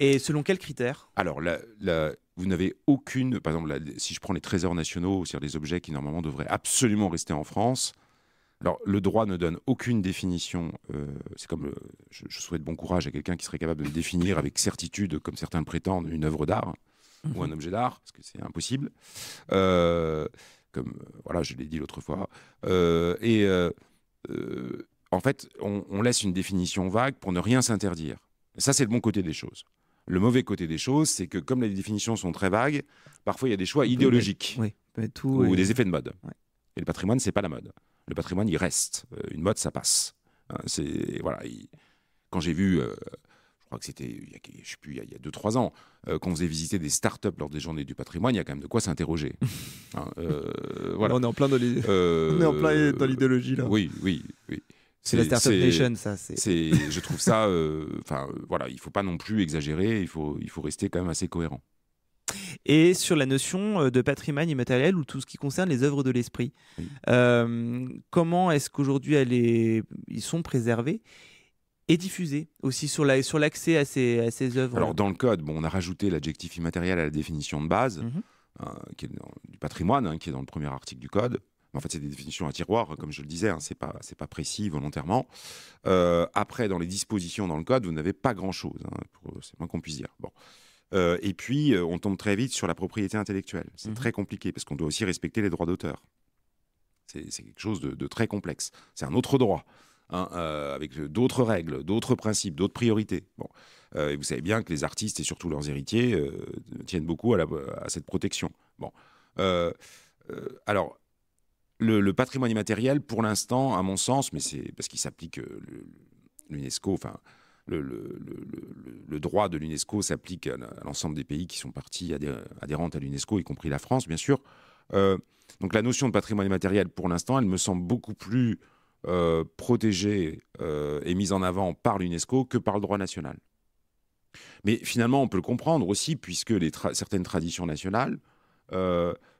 et selon quels critères Alors, vous n'avez aucune. Par exemple, si je prends les trésors nationaux, c'est-à-dire les objets qui normalement devraient absolument rester en France, alors, le droit ne donne aucune définition. Euh, c'est comme euh, je, souhaite bon courage à quelqu'un qui serait capable de définir avec certitude, comme certains le prétendent, une œuvre d'art ou mhm. un objet d'art, parce que c'est impossible. Euh, comme voilà, je l'ai dit l'autre fois. et en fait, on, laisse une définition vague pour ne rien s'interdire. Ça, c'est le bon côté des choses. Le mauvais côté des choses, c'est que comme les définitions sont très vagues, parfois il y a des choix idéologiques ou des effets de mode. Et le patrimoine, c'est pas la mode le patrimoine, il reste. Euh, une mode, ça passe. Hein, c'est voilà. quand j'ai vu, euh, je crois que c'était, je sais il y a 2-3 ans, euh, qu'on faisait visiter des startups lors des journées du patrimoine, il y a quand même de quoi s'interroger. On est en plein dans l'idéologie là. Oui, oui, oui. C'est la Startup Nation, ça. C'est, je trouve ça. Enfin, voilà, il faut pas non plus exagérer. Il faut, il faut rester quand même assez cohérent et sur la notion euh, de patrimoine immatériel ou tout ce qui concerne les œuvres de l'esprit. Euh, comment est-ce qu'aujourd'hui est... ils sont préservés et diffusés aussi sur l'accès sur à, ces, à ces œuvres Alors dans le code, bon, on a rajouté l'adjectif immatériel à la définition de base mhm. euh, qui est du patrimoine, hein, qui est dans le premier article du code. En fait, c'est des définitions à tiroir, comme je le disais, hein, c'est pas pas précis volontairement. après, dans les dispositions dans le code, vous n'avez pas grand chose. Hein, c'est moins qu'on puisse dire. Bon. Euh, et puis, euh, on tombe très vite sur la propriété intellectuelle. C'est mhm. très compliqué parce qu'on doit aussi respecter les droits d'auteur. C'est quelque chose de, très complexe. C'est un autre droit, hein, euh, avec d'autres règles, d'autres principes, d'autres priorités. Bon. et vous savez bien que les artistes et surtout leurs héritiers tiennent beaucoup à, à, cette protection. Bon. alors, le, patrimoine immatériel, pour l'instant, à mon sens, mais c'est parce qu'il s'applique l'UNESCO, enfin le, droit de l'UNESCO s'applique à, l'ensemble des pays qui sont partis adhérents adhérentes à l'UNESCO, y compris la France, bien sûr. Euh, donc la notion de patrimoine immatériel, pour l'instant, elle me semble beaucoup plus euh, protégée euh, et mise en avant par l'UNESCO que par le droit national. Mais finalement, on peut le comprendre aussi, puisque certaines traditions nationales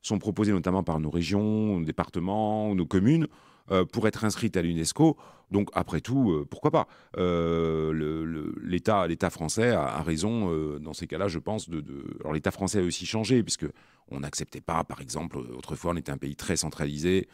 sont proposées notamment par nos régions, nos départements, nos communes, euh, pour être inscrite à l'UNESCO. Donc, après tout, euh, pourquoi pas euh, L'État L'État français a, raison, dans ces cas-là, je pense. De, Alors, l'État français a aussi changé, puisque on n'acceptait pas, par exemple, autrefois, on était un pays très centralisé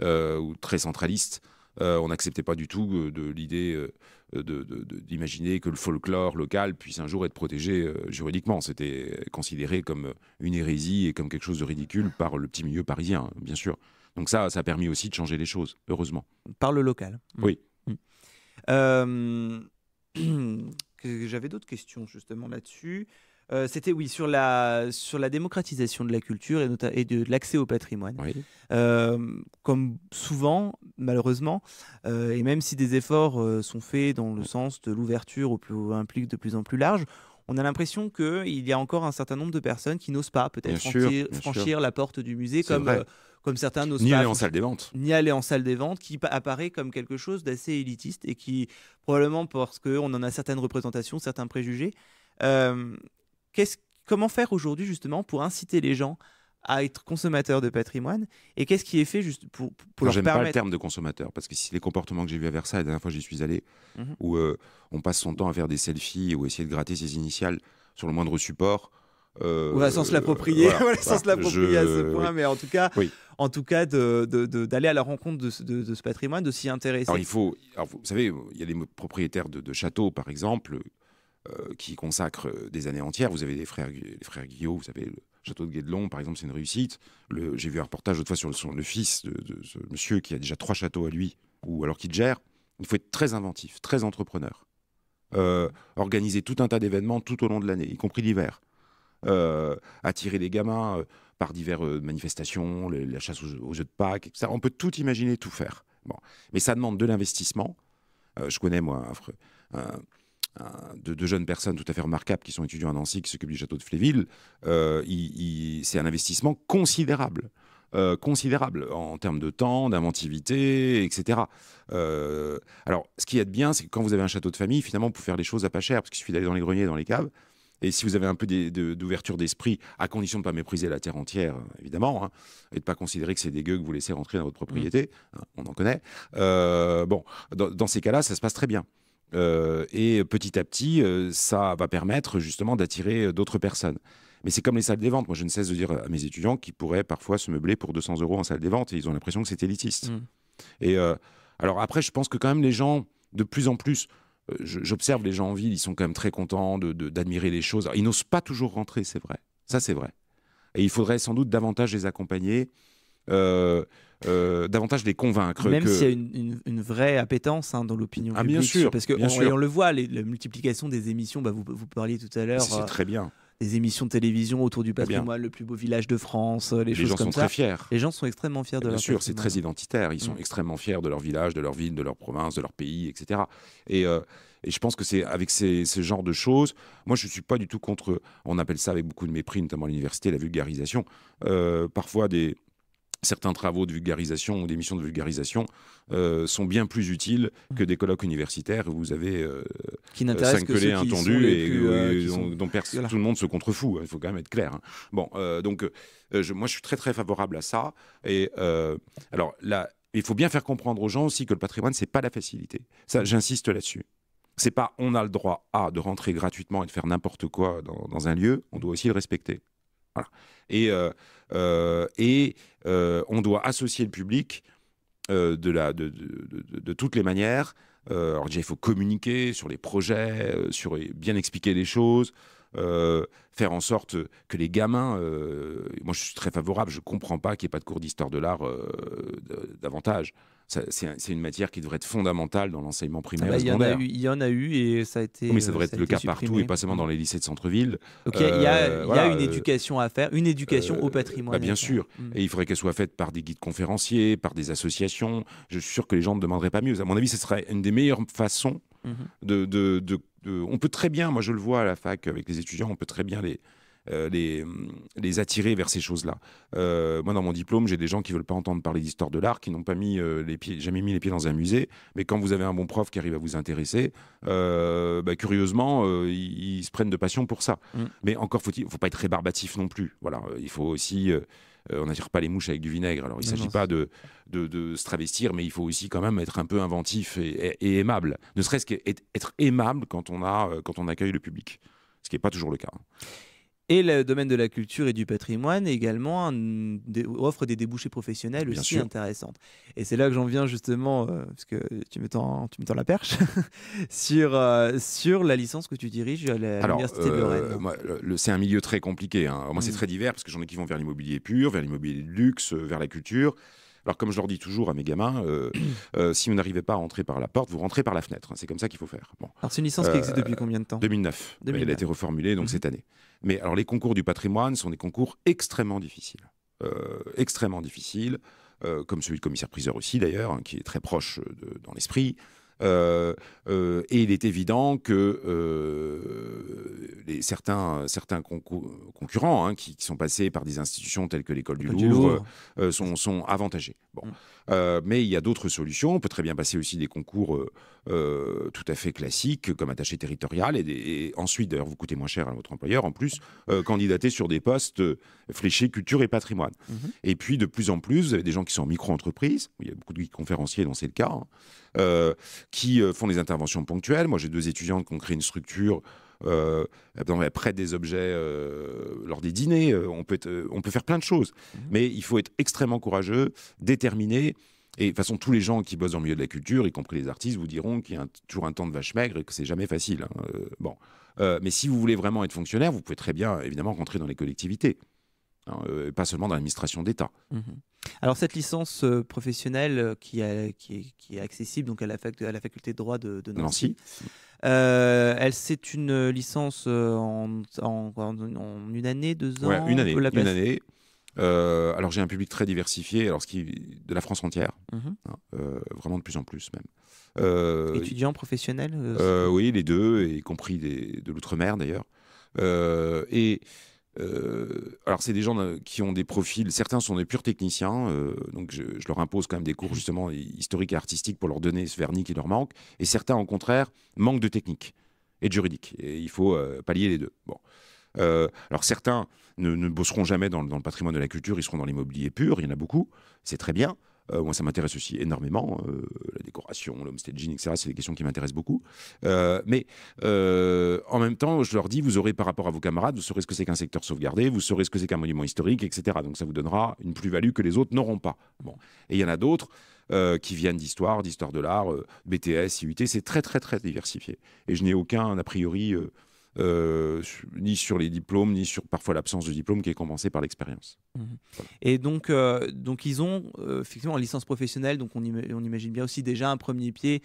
ou très centraliste. on n'acceptait pas du tout de l'idée d'imaginer que le folklore local puisse un jour être protégé juridiquement. C'était considéré comme une hérésie et comme quelque chose de ridicule par le petit milieu parisien, bien sûr. Donc ça, ça a permis aussi de changer les choses, heureusement. Par le local. Oui. Mm. Mm. Euh, j'avais d'autres questions justement là-dessus. Euh, c'était oui sur la sur la démocratisation de la culture et, et de, l'accès au patrimoine. Euh, comme souvent, malheureusement, et même si des efforts sont faits dans le mm. sens de l'ouverture au plus implique de plus en plus large, on a l'impression qu'il y a encore un certain nombre de personnes qui n'osent pas peut-être franchir, franchir la porte du musée comme comme certains ni aller en salle des ventes, ni aller en salle des ventes, qui apparaît comme quelque chose d'assez élitiste et qui probablement parce qu'on en a certaines représentations, certains préjugés. Euh, comment faire aujourd'hui justement pour inciter les gens à être consommateurs de patrimoine et qu'est-ce qui est fait juste pour, pour permettre... leur permettre... pas le terme de consommateur parce que si les comportements que j'ai vus à Versailles, la dernière fois j'y suis allé, mmh où euh, on passe son temps à faire des selfies ou essayer de gratter ses initiales sur le moindre support, euh, sans se l'approprier, sans l'approprier à ce point, mais en tout cas, en tout cas, d'aller à la rencontre de, ce patrimoine, de s'y intéresser. il faut, vous savez, il y a des propriétaires de, châteaux, par exemple, euh, qui consacrent euh, des années entières. Vous avez des frères, les frères Guillaume, vous savez, le château de Guédelon, par exemple, c'est une réussite. J'ai vu un reportage autrefois sur le, fils de, ce monsieur qui a déjà trois châteaux à lui, ou alors qu'il gère. Il faut être très inventif, très entrepreneur. organiser tout un tas d'événements tout au long de l'année, y compris l'hiver. Euh, attirer des gamins euh, par diverses euh, manifestations, la chasse aux, jeux de Pâques, etc. On peut tout imaginer, tout faire. Bon. Mais ça demande de l'investissement. je connais, moi, un, de, jeunes personnes tout à fait remarquables qui sont étudiants à Nancy, qui s'occupent du château de Fléville, c'est un investissement considérable. considérable en termes de temps, d'inventivité, etc. alors, ce qui est bien, c'est que quand vous avez un château de famille, finalement, vous pouvez faire les choses à pas cher, parce qu'il suffit d'aller dans les greniers, dans les caves, et si vous avez un peu d'ouverture d'esprit, à condition de ne pas mépriser la terre entière, évidemment, hein, et de ne pas considérer que c'est des gueux que vous laissez rentrer dans votre propriété, mmh. hein, on en connaît, euh, bon, dans, ces cas-là, ça se passe très bien. Euh, et petit à petit, euh, ça va permettre justement d'attirer d'autres personnes. Mais c'est comme les salles des ventes. Moi, je ne cesse de dire à mes étudiants qu'ils pourraient parfois se meubler pour 200 euros en salle des ventes et ils ont l'impression que c'est élitiste. Mmh. Et alors après, je pense que quand même les gens, de plus en plus, euh, j'observe les gens en ville, ils sont quand même très contents d'admirer de, les choses. ils n'osent pas toujours rentrer, c'est vrai. Ça, c'est vrai. Et il faudrait sans doute davantage les accompagner. Euh, euh, davantage les convaincre. Même s'il y a une, vraie appétence hein, dans l'opinion ah, publique. Bien sûr, parce que on, le voit, la multiplication des émissions, bah, vous, parliez tout à l'heure. C'est très bien des émissions de télévision autour du eh patrimoine, le plus beau village de France, euh, les, les gens sont très fiers. Les gens sont extrêmement fiers de bien sûr, c'est très identitaire. Ils sont mm. extrêmement fiers de leur village, de leur ville, de leur province, de leur pays, etc. Euh, et, je pense que c'est avec ces, ce genre de choses. Moi, je ne suis pas du tout contre. On appelle ça avec beaucoup de mépris, notamment à l'université, la vulgarisation. Euh, parfois des certains travaux de vulgarisation ou des missions de vulgarisation euh, sont bien plus utiles mmh. que des colloques universitaires où vous avez euh, qui euh, cinq que collés intendus et, dont tout le monde se contrefout. Hein, il faut quand même être clair. Hein. Bon, donc je, moi je suis très très favorable à ça. Et alors là, il faut bien faire comprendre aux gens aussi que le patrimoine c'est pas la facilité. Ça, j'insiste là-dessus. C'est pas on a le droit à de rentrer gratuitement et de faire n'importe quoi dans, un lieu. On doit aussi le respecter. Et euh, et euh, on doit associer le public euh, de, la, toutes les manières. alors déjà, il faut communiquer sur les projets, sur bien expliquer les choses. Euh, faire en sorte que les gamins. Euh, moi, je suis très favorable, je ne comprends pas qu'il n'y ait pas de cours d'histoire de l'art euh, davantage. C'est une matière qui devrait être fondamentale dans l'enseignement primaire ah bah, et secondaire. Il y, en a eu et ça a été. Non, mais ça devrait être le cas partout et pas seulement dans les lycées de centre-ville. il y, a, une éducation à faire, une éducation au bah, patrimoine. bien sûr. Mm. Et il faudrait qu'elle soit faite par des guides conférenciers, par des associations. Je suis sûr que les gens ne demanderaient pas mieux. À mon avis, ce serait une des meilleures façons Mhm. on peut très bien, moi je le vois à la fac avec les étudiants, on peut très bien les, euh, mm, les, attirer vers ces choses-là. Euh, moi, dans mon diplôme, j'ai des gens qui ne veulent pas entendre parler d'histoire de l'art, qui n'ont pas mis euh, les pieds, jamais mis les pieds dans un musée. Mais quand vous avez un bon prof qui arrive à vous intéresser, bah, curieusement, ils, se prennent de passion pour ça. Mm. Mais encore faut-il, faut pas être rébarbatif non plus. Voilà, il faut aussi euh, on n'attire pas les mouches avec du vinaigre. Alors il ne s'agit pas de, se travestir, mais il faut aussi quand même être un peu inventif et, aimable. Ne serait-ce qu'être aimable euh, quand on accueille le public, ce qui n'est pas toujours le cas. Hein. Et le domaine de la culture et du patrimoine également offre des débouchés professionnels aussi intéressants. Et c'est là que j'en viens justement, euh, parce que tu me tends, tu me tends la perche, sur, euh, sur la licence que tu diriges à l'Université de Lorraine. Euh, c'est un milieu très compliqué. Hein. Moi, c'est mm. très divers, parce que j'en ai qui vont vers l'immobilier pur, vers l'immobilier de luxe, vers la culture. Alors, comme je leur dis toujours à mes gamins, si vous n'arrivez pas à rentrer par la porte, vous rentrez par la fenêtre. C'est comme ça qu'il faut faire. Alors, c'est une licence qui existe depuis combien de temps 2009. Elle a été reformulée donc mm-hmm. cette année. Mais alors les concours du patrimoine sont des concours extrêmement difficiles. Euh, extrêmement difficiles, euh, comme celui de commissaire-priseur aussi d'ailleurs, hein, qui est très proche euh, dans l'esprit. et il est évident que certains, certains concurrents hein, qui, sont passés par des institutions telles que l'école du Louvre, Sont, sont, avantagés. Bon. Mm. Euh, mais il y a d'autres solutions. On peut très bien passer aussi des concours euh, euh, tout à fait classiques, comme attaché territorial, et, ensuite, d'ailleurs, vous coûtez moins cher à votre employeur, en plus, candidater sur des postes fléchés culture et patrimoine. Mhm. Et puis, de plus en plus, vous avez des gens qui sont en micro-entreprise, il y a beaucoup de conférenciers dans le cas, hein, qui font des interventions ponctuelles. Moi, j'ai deux étudiantes qui ont créé une structure euh, après des objets euh, lors des dîners, euh, on peut, on peut faire plein de choses. Mhm. Mais il faut être extrêmement courageux, déterminé. Et de toute façon, tous les gens qui bossent dans le milieu de la culture, y compris les artistes, vous diront qu'il y a toujours un temps de vache maigre et que c'est jamais facile. Hein, bon. mais si vous voulez vraiment être fonctionnaire, vous pouvez très bien, évidemment, rentrer dans les collectivités. Hein, euh, pas seulement dans l'administration d'État. Mhm. Alors cette licence euh, professionnelle euh, qui, qui, est, accessible donc à la, à la faculté de droit de, Nancy, elle c'est une licence en, une année, deux ans. une année. alors j'ai un public très diversifié, alors ce qui de la France entière, mhm. hein, vraiment de plus en plus même. Étudiants, professionnels Oui, les deux, y compris des, de l'outre-mer d'ailleurs. et euh, alors, c'est des gens euh, qui ont des profils, certains sont des purs techniciens, euh, donc je, leur impose quand même des cours mmh. justement historiques et artistiques pour leur donner ce vernis qui leur manque, et certains, au contraire, manquent de technique et de juridique, et il faut pallier les deux. Bon. alors, certains ne, bosseront jamais dans, le patrimoine de la culture, ils seront dans l'immobilier pur, il y en a beaucoup, c'est très bien, euh, moi, ça m'intéresse aussi énormément, euh, la décoration, l'homestaging, etc. C'est des questions qui m'intéressent beaucoup. Euh, mais en même temps, je leur dis, vous aurez par rapport à vos camarades, vous saurez ce que c'est qu'un secteur sauvegardé, vous saurez ce que c'est qu'un monument historique, etc. Donc ça vous donnera une plus-value que les autres n'auront pas. Bon. Et il y en a d'autres. qui viennent d'histoire, d'histoire de l'art, BTS, IUT, c'est très très très diversifié. Et je n'ai aucun a priori euh, ni sur les diplômes, ni sur parfois l'absence de diplôme qui est compensée par l'expérience. Mhm. Et donc, euh, donc ils ont euh, effectivement en licence professionnelle, donc on, imagine bien aussi déjà un premier pied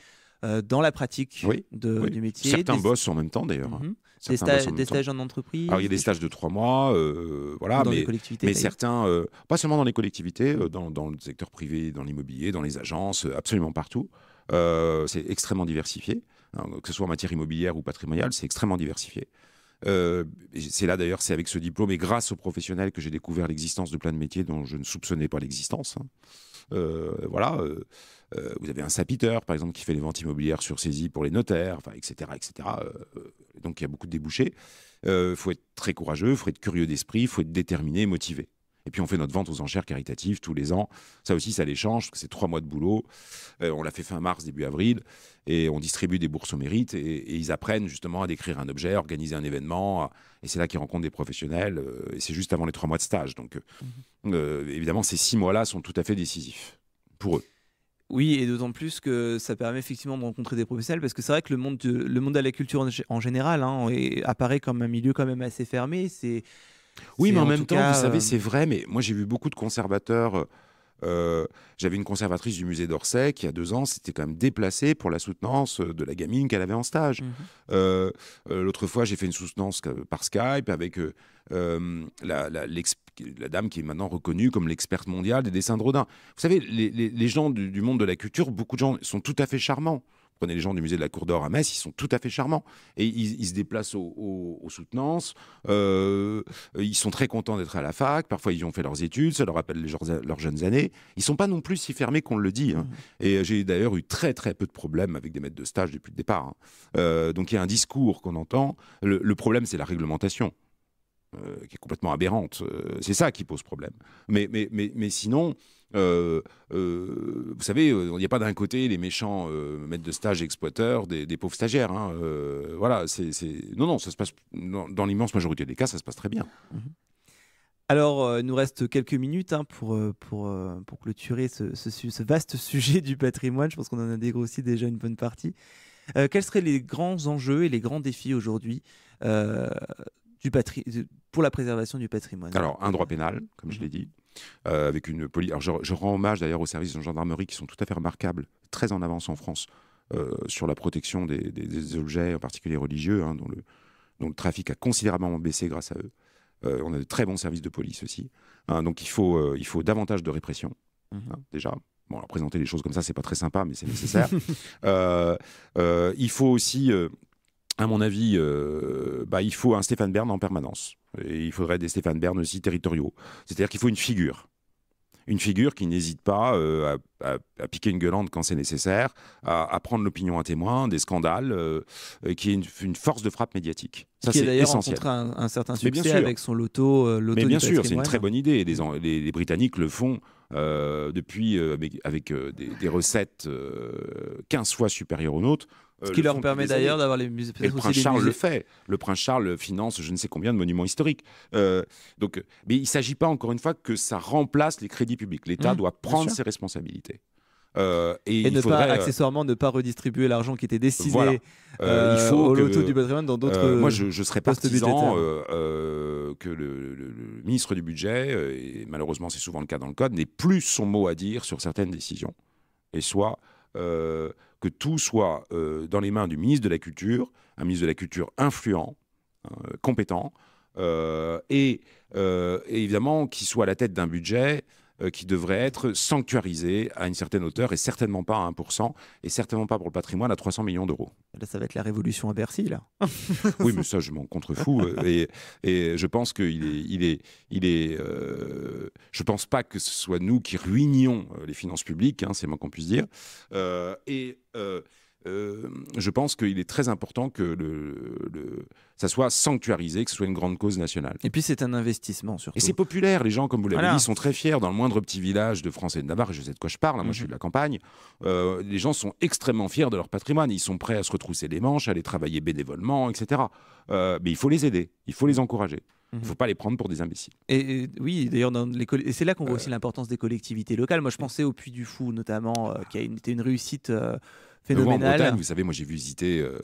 dans la pratique du métier. Certains bossent en même temps d'ailleurs. Hein. Mhm. Des, stages en entreprise Alors, il y a des stages de trois mois, voilà, dans les collectivités, mais certains, pas seulement dans les collectivités, dans, le secteur privé, dans l'immobilier, dans les agences, absolument partout. c'est extrêmement diversifié. Hein, que ce soit en matière immobilière ou patrimoniale, c'est extrêmement diversifié. Euh, c'est là d'ailleurs, c'est avec ce diplôme et grâce aux professionnels que j'ai découvert l'existence de plein de métiers dont je ne soupçonnais pas l'existence. Hein. Euh, voilà, euh, vous avez un sapiteur par exemple qui fait les ventes immobilières sur saisie pour les notaires, etc., etc. donc il y a beaucoup de débouchés. Il faut être très courageux, il faut être curieux d'esprit, il faut être déterminé, motivé. Et puis on fait notre vente aux enchères caritatives tous les ans. Ça aussi, ça les change, parce que c'est trois mois de boulot. Euh, on l'a fait fin mars, début avril, et on distribue des bourses au mérite, et, ils apprennent justement à décrire un objet, à organiser un événement, et c'est là qu'ils rencontrent des professionnels, euh, et c'est juste avant les trois mois de stage. Donc euh, mhm. évidemment, ces six mois-là sont tout à fait décisifs pour eux. Oui, et d'autant plus que ça permet effectivement de rencontrer des professionnels, parce que c'est vrai que le monde de, le monde de la culture en, général hein, apparaît comme un milieu quand même assez fermé. C'est oui, mais en, même temps, vous savez, euh, c'est vrai, mais moi j'ai vu beaucoup de conservateurs. Euh, euh, j'avais une conservatrice du musée d'Orsay qui, il y a deux ans, s'était quand même déplacée pour la soutenance de la gamine qu'elle avait en stage. Mhm. L'autre fois, j'ai fait une soutenance par Skype avec la, dame qui est maintenant reconnue comme l'experte mondiale des dessins de Rodin. Vous savez, les, gens du, monde de la culture, beaucoup de gens sont tout à fait charmants prenez les gens du musée de la Cour d'Or à Metz, ils sont tout à fait charmants. Et ils, se déplacent aux, soutenances. Euh, ils sont très contents d'être à la fac. Parfois, ils ont fait leurs études. Ça leur rappelle leurs, jeunes années. Ils ne sont pas non plus si fermés qu'on le dit. Hein. Mmh. Et j'ai d'ailleurs eu très, très peu de problèmes avec des maîtres de stage depuis le départ. Hein. Euh, donc, il y a un discours qu'on entend. le problème, c'est la réglementation. Euh, qui est complètement aberrante. Euh, c'est ça qui pose problème. Mais, mais, mais, mais sinon, euh, vous savez, il n'y a pas d'un côté les méchants maîtres de stage exploiteurs des, pauvres stagiaires. Hein. voilà, c'est, Non, non, ça se passe, dans, l'immense majorité des cas, ça se passe très bien. Mm-hmm. Alors, il nous reste quelques minutes hein, pour, pour, pour, clôturer ce, ce, vaste sujet du patrimoine. Je pense qu'on en a dégrossi déjà une bonne partie. quels seraient les grands enjeux et les grands défis aujourd'hui euh, pour la préservation du patrimoine. Alors, un droit pénal, comme je mhm. l'ai dit. Euh, avec une police. Je, je, rends hommage d'ailleurs aux services de gendarmerie qui sont tout à fait remarquables, très en avance en France euh, sur la protection des, objets, en particulier religieux, hein, dont, le, le, trafic a considérablement baissé grâce à eux. Euh, on a de très bons services de police aussi. Hein, donc il faut, il faut davantage de répression, mhm. hein, déjà, Bon, présenter les choses comme ça, c'est pas très sympa, mais c'est nécessaire. il faut aussi à mon avis, euh, bah, il faut un Stéphane Bern en permanence. Et il faudrait des Stéphane Bern aussi territoriaux. C'est-à-dire qu'il faut une figure. Une figure qui n'hésite pas euh, à, piquer une gueulante quand c'est nécessaire, à, prendre l'opinion à témoin, des scandales, euh, qui est une, force de frappe médiatique. Ça, qui d'ailleurs rencontré un, certain succès avec son loto. loto Mais bien sûr, c'est une très bonne idée. Les, Britanniques le font depuis avec, des, des, recettes 15 fois supérieures aux nôtres, euh, Ce qui leur permet d'ailleurs d'avoir les musées. Et le prince Charles le fait. Le prince Charles finance je ne sais combien de monuments historiques. Euh, donc, mais il ne s'agit pas, encore une fois, que ça remplace les crédits publics. L'État mmh, doit prendre ses responsabilités. Euh, et, ne pas, accessoirement, ne pas redistribuer l'argent qui était décidé il faut au du patrimoine dans d'autres. moi, je, je serais partisan que le, ministre du Budget, et malheureusement, c'est souvent le cas dans le Code, n'ait plus son mot à dire sur certaines décisions et soit que tout soit euh, dans les mains du ministre de la Culture, un ministre de la Culture influent, hein, compétent, euh, et, euh, et, évidemment qu'il soit à la tête d'un budget euh, qui devrait être sanctuarisé à une certaine hauteur et certainement pas à 1% et certainement pas pour le patrimoine à 300 millions d'euros. Là, ça va être la révolution à Bercy, là. oui, mais ça, je m'en contrefous. Euh, et, et, je pense qu'il est. Il est, il est euh, je pense pas que ce soit nous qui ruinions les finances publiques, hein, c'est moins qu'on puisse dire. et. Euh, je pense qu'il est très important que le, ça soit sanctuarisé, que ce soit une grande cause nationale. Et puis c'est un investissement surtout. Et c'est populaire, les gens, comme vous l'avez dit, sont très fiers. Dans le moindre petit village de France et de Navarre, je sais de quoi je parle, hein. moi je suis de la campagne, euh, les gens sont extrêmement fiers de leur patrimoine. Ils sont prêts à se retrousser les manches, à aller travailler bénévolement, etc. Euh, mais il faut les aider, il faut les encourager. Il ne mhm. faut pas les prendre pour des imbéciles. Et, oui, d'ailleurs, c'est là qu'on voit aussi l'importance des collectivités locales. Moi, je pensais au Puy du Fou, notamment, qui a été une, réussite Phénoménal. Bretagne, vous savez, moi j'ai visité euh,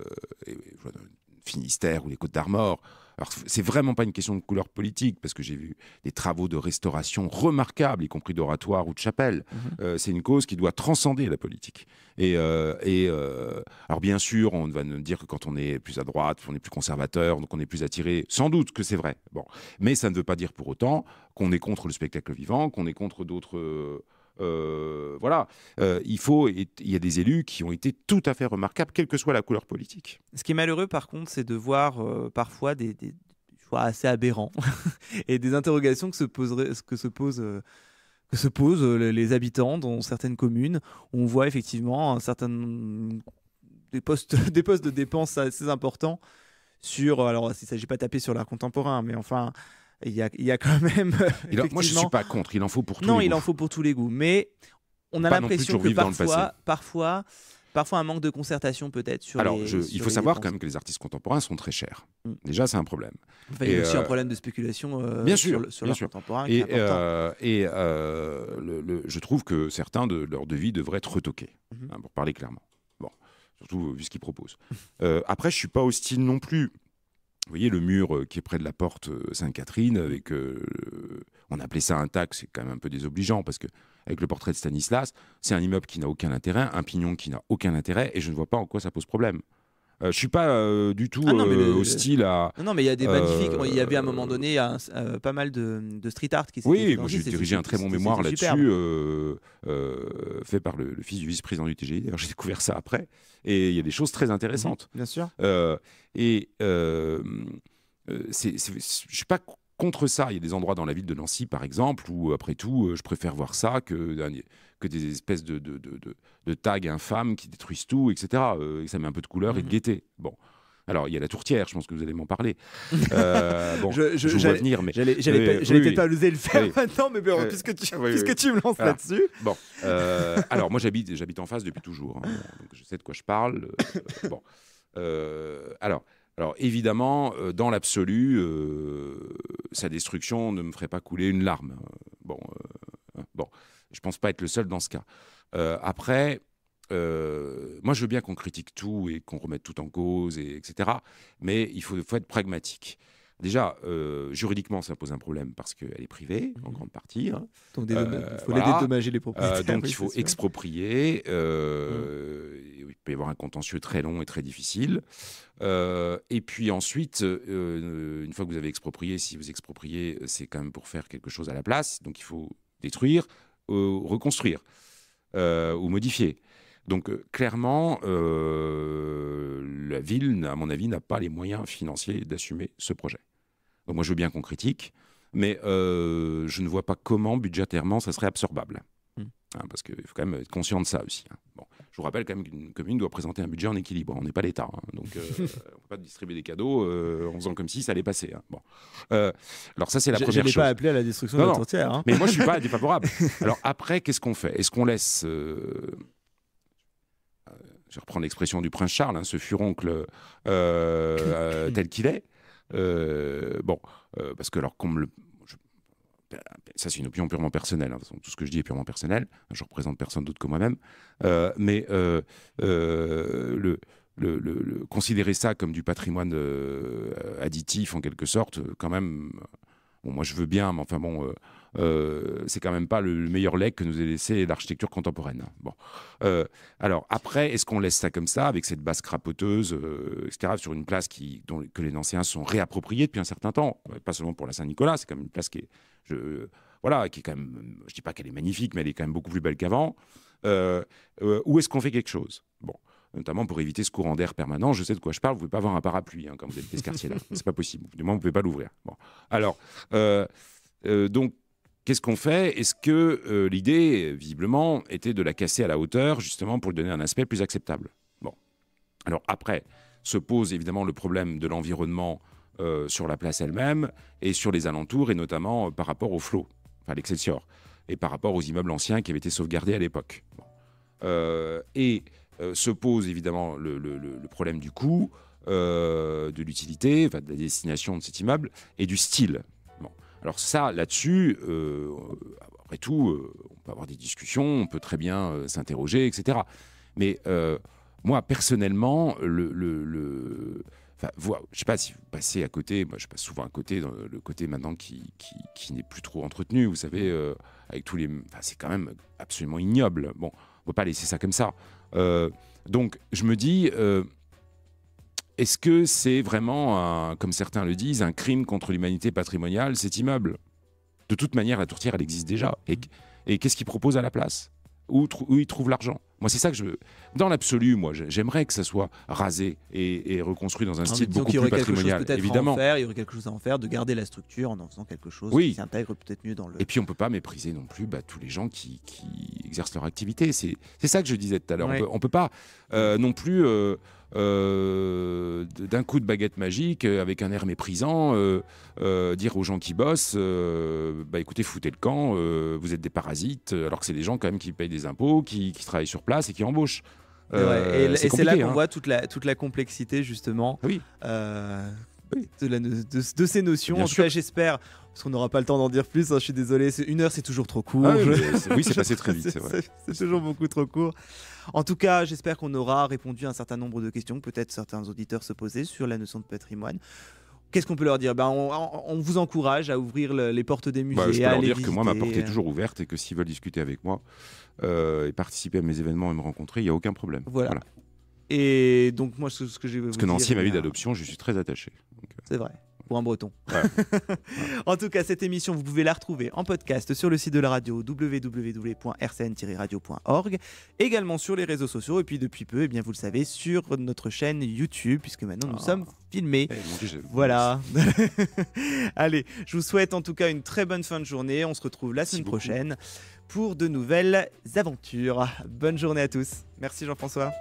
Finistère ou les Côtes d'Armor. Alors, c'est vraiment pas une question de couleur politique, parce que j'ai vu des travaux de restauration remarquables, y compris d'oratoires ou de chapelles. Mhm. Euh, c'est une cause qui doit transcender la politique. Et, euh, et euh, alors, bien sûr, on va nous dire que quand on est plus à droite, on est plus conservateur, donc on est plus attiré. Sans doute que c'est vrai. Bon, mais ça ne veut pas dire pour autant qu'on est contre le spectacle vivant, qu'on est contre d'autres euh, voilà, euh, il faut. Il y a des élus qui ont été tout à fait remarquables, quelle que soit la couleur politique. Ce qui est malheureux, par contre, c'est de voir euh, parfois des, choix assez aberrants et des interrogations que se que se posent que se posent les habitants dans certaines communes. On voit effectivement un certain des postes, des postes de dépenses assez importants sur. Alors, il ne s'agit pas de taper sur l'art contemporain, mais enfin, il y a, quand même. Euh, moi, je ne suis pas contre. Il en faut pour tous non, les goûts. Non, il en faut pour tous les goûts. Mais on a l'impression que parfois, parfois, parfois, un manque de concertation peut-être sur. Alors, il faut savoir quand même que les artistes contemporains sont très chers. Mm. Déjà, c'est un problème. il y a aussi un euh, problème de spéculation euh, bien sûr, sur, l'art bien sûr. Et, et je trouve que certains de leurs devis devraient être retoqués, mm-hmm. hein, pour parler clairement. Bon, surtout vu ce qu'ils proposent. après, je suis pas hostile non plus vous voyez le mur euh, qui est près de la porte euh, Sainte-Catherine, avec, euh, on appelait ça un taxe, c'est quand même un peu désobligeant, parce que avec le portrait de Stanislas, c'est un immeuble qui n'a aucun intérêt, un pignon qui n'a aucun intérêt, et je ne vois pas en quoi ça pose problème. Euh, je suis pas euh, du tout ah euh, hostile à. Non, mais il y a des magnifiques. Il y avait à un moment donné pas mal de, street art qui s'est Oui, moi j'ai dirigé un très bon mémoire là-dessus, fait par le, fils du vice-président du TGI. D'ailleurs, j'ai découvert ça après. Et il y a des choses très intéressantes. Mhm, bien sûr. et je je suis pas contre ça. Il y a des endroits dans la ville de Nancy, par exemple, où, après tout, je préfère voir ça que que des espèces de, de, de, de tags infâmes qui détruisent tout, etc. Euh, ça met un peu de couleur et de mhm. gaieté. Bon. Alors, il y a la tourtière, je pense que vous allez m'en parler. Euh, bon, je, je, revenir venir, mais. J'allais pas oser le faire maintenant, mais euh, puisque, tu, puisque tu me lances là-dessus. Bon, alors moi j'habite, j'habite en face depuis toujours, hein. donc je sais de quoi je parle. bon, alors, alors évidemment, dans l'absolu, sa destruction ne me ferait pas couler une larme. Hein. Bon, hein, bon. Je ne pense pas être le seul dans ce cas. Euh, après, euh, moi, je veux bien qu'on critique tout et qu'on remette tout en cause, et, etc. Mais il faut, être pragmatique. Déjà, euh, juridiquement, ça pose un problème parce qu'elle est privée, en mhm. grande partie. Hein. Donc, il faut les dédommager, les propriétaires. donc, il faut exproprier. Mhm. Il peut y avoir un contentieux très long et très difficile. et puis ensuite, une fois que vous avez exproprié, si vous expropriez, c'est quand même pour faire quelque chose à la place. Donc, il faut détruire, reconstruire euh, ou modifier. Donc euh, clairement, euh, la ville, à mon avis, n'a pas les moyens financiers d'assumer ce projet. Donc moi, je veux bien qu'on critique, mais je ne vois pas comment budgétairement ça serait absorbable. Hmm. Hein, parce qu'il faut quand même être conscient de ça aussi. Hein. Bon. Je vous rappelle quand même qu'une commune doit présenter un budget en équilibre. On n'est pas l'État. Hein. Donc, euh, on ne peut pas distribuer des cadeaux euh, en faisant comme si ça allait passer. Hein. Bon. Euh, alors, ça, c'est la première chose. Je pas appelé à la destruction de la frontière. Mais moi, je ne suis pas défavorable. Alors, après, qu'est-ce qu'on fait Est-ce qu'on laisse. je reprends l'expression du prince Charles, hein, ce furoncle tel qu'il est. bon, parce que alors qu'on me le ça c'est une opinion purement personnelle, hein. tout ce que je dis est purement personnel, je représente personne d'autre que moi-même, euh, mais euh, euh, le, le, considérer ça comme du patrimoine additif en quelque sorte, quand même, bon, moi je veux bien, mais enfin bon, c'est quand même pas le, meilleur leg que nous ait laissé l'architecture contemporaine. Bon. alors après, est-ce qu'on laisse ça comme ça, avec cette base crapoteuse, etc., sur une place qui, que les anciens sont réappropriés depuis un certain temps, pas seulement pour la Saint-Nicolas, c'est quand même une place qui est je, voilà, qui est quand même, je dis pas qu'elle est magnifique, mais elle est quand même beaucoup plus belle qu'avant. Euh, euh, où est-ce qu'on fait quelque chose Bon, notamment pour éviter ce courant d'air permanent. Je sais de quoi je parle. Vous pouvez pas avoir un parapluie hein, quand vous êtes quartier là. C'est pas possible. Du moins, vous pouvez pas l'ouvrir. Bon, alors, euh, donc. Qu'est-ce qu'on fait Est-ce que l'idée, visiblement, était de la casser à la hauteur, justement, pour lui donner un aspect plus acceptable Bon. Alors après, se pose évidemment le problème de l'environnement euh, sur la place elle-même et sur les alentours, et notamment euh, par rapport au flot, enfin l'Excelsior, et par rapport aux immeubles anciens qui avaient été sauvegardés à l'époque. Euh, et se pose évidemment le, le, problème du coût, de l'utilité, de la destination de cet immeuble, et du style. Bon. Alors ça, là-dessus, après tout, on peut avoir des discussions, on peut très bien s'interroger, etc. Mais moi, personnellement, le, je ne je sais pas si vous passez à côté, moi je passe souvent à côté, le côté maintenant qui, n'est plus trop entretenu, vous savez, euh, avec tous les. Enfin, c'est quand même absolument ignoble. Bon, on peut pas laisser ça comme ça. Euh, donc je me dis, euh, est-ce que c'est vraiment, comme certains le disent, un crime contre l'humanité patrimoniale, cet immeuble De toute manière, la tourtière, elle existe déjà. Et, qu'est-ce qu'ils proposent à la place où ils trouvent l'argent moi, c'est ça que je veux. Dans l'absolu, moi, j'aimerais que ça soit rasé et, reconstruit dans un style beaucoup plus patrimonial. Évidemment. il y aurait quelque chose à en faire, de garder la structure en en faisant quelque chose qui s'intègre peut-être mieux dans le. Et puis, on peut pas mépriser non plus bah, tous les gens qui exercent leur activité. C'est ça que je disais tout à l'heure. On ne peut pas euh, non plus euh, euh, d'un coup de baguette magique, avec un air méprisant, dire aux gens qui bossent, bah écoutez, foutez le camp, vous êtes des parasites, alors que c'est des gens quand même qui payent des impôts, qui, travaillent sur place et qui embauchent. et c'est là qu'on hein. voit toute la, toute la complexité justement. Oui. De, ces notions. en tout cas, j'espère parce qu'on n'aura pas le temps d'en dire plus. Hein, je suis désolé, une heure c'est toujours trop court. Ah oui, c'est passé très vite. C'est vrai. C'est toujours beaucoup trop court. En tout cas, j'espère qu'on aura répondu à un certain nombre de questions. Peut-être certains auditeurs se posaient sur la notion de patrimoine. Qu'est-ce qu'on peut leur dire ben on, vous encourage à ouvrir les portes des musées. Bah, je peux leur dire que moi, ma porte est toujours ouverte et que s'ils veulent discuter avec moi euh, et participer à mes événements et me rencontrer, il n'y a aucun problème. voilà. Et donc, moi, ce, que j'ai. Parce que Nancy, ma vie euh, d'adoption, je suis très attaché. Euh. C'est vrai breton. en tout cas, cette émission, vous pouvez la retrouver en podcast sur le site de la radio www.rcn-radio.org, également sur les réseaux sociaux et puis depuis peu, eh bien, vous le savez, sur notre chaîne YouTube, puisque maintenant nous ah. sommes filmés. Eh, voilà. Allez, je vous souhaite en tout cas une très bonne fin de journée. On se retrouve la semaine prochaine pour de nouvelles aventures. Bonne journée à tous. Merci Jean-François.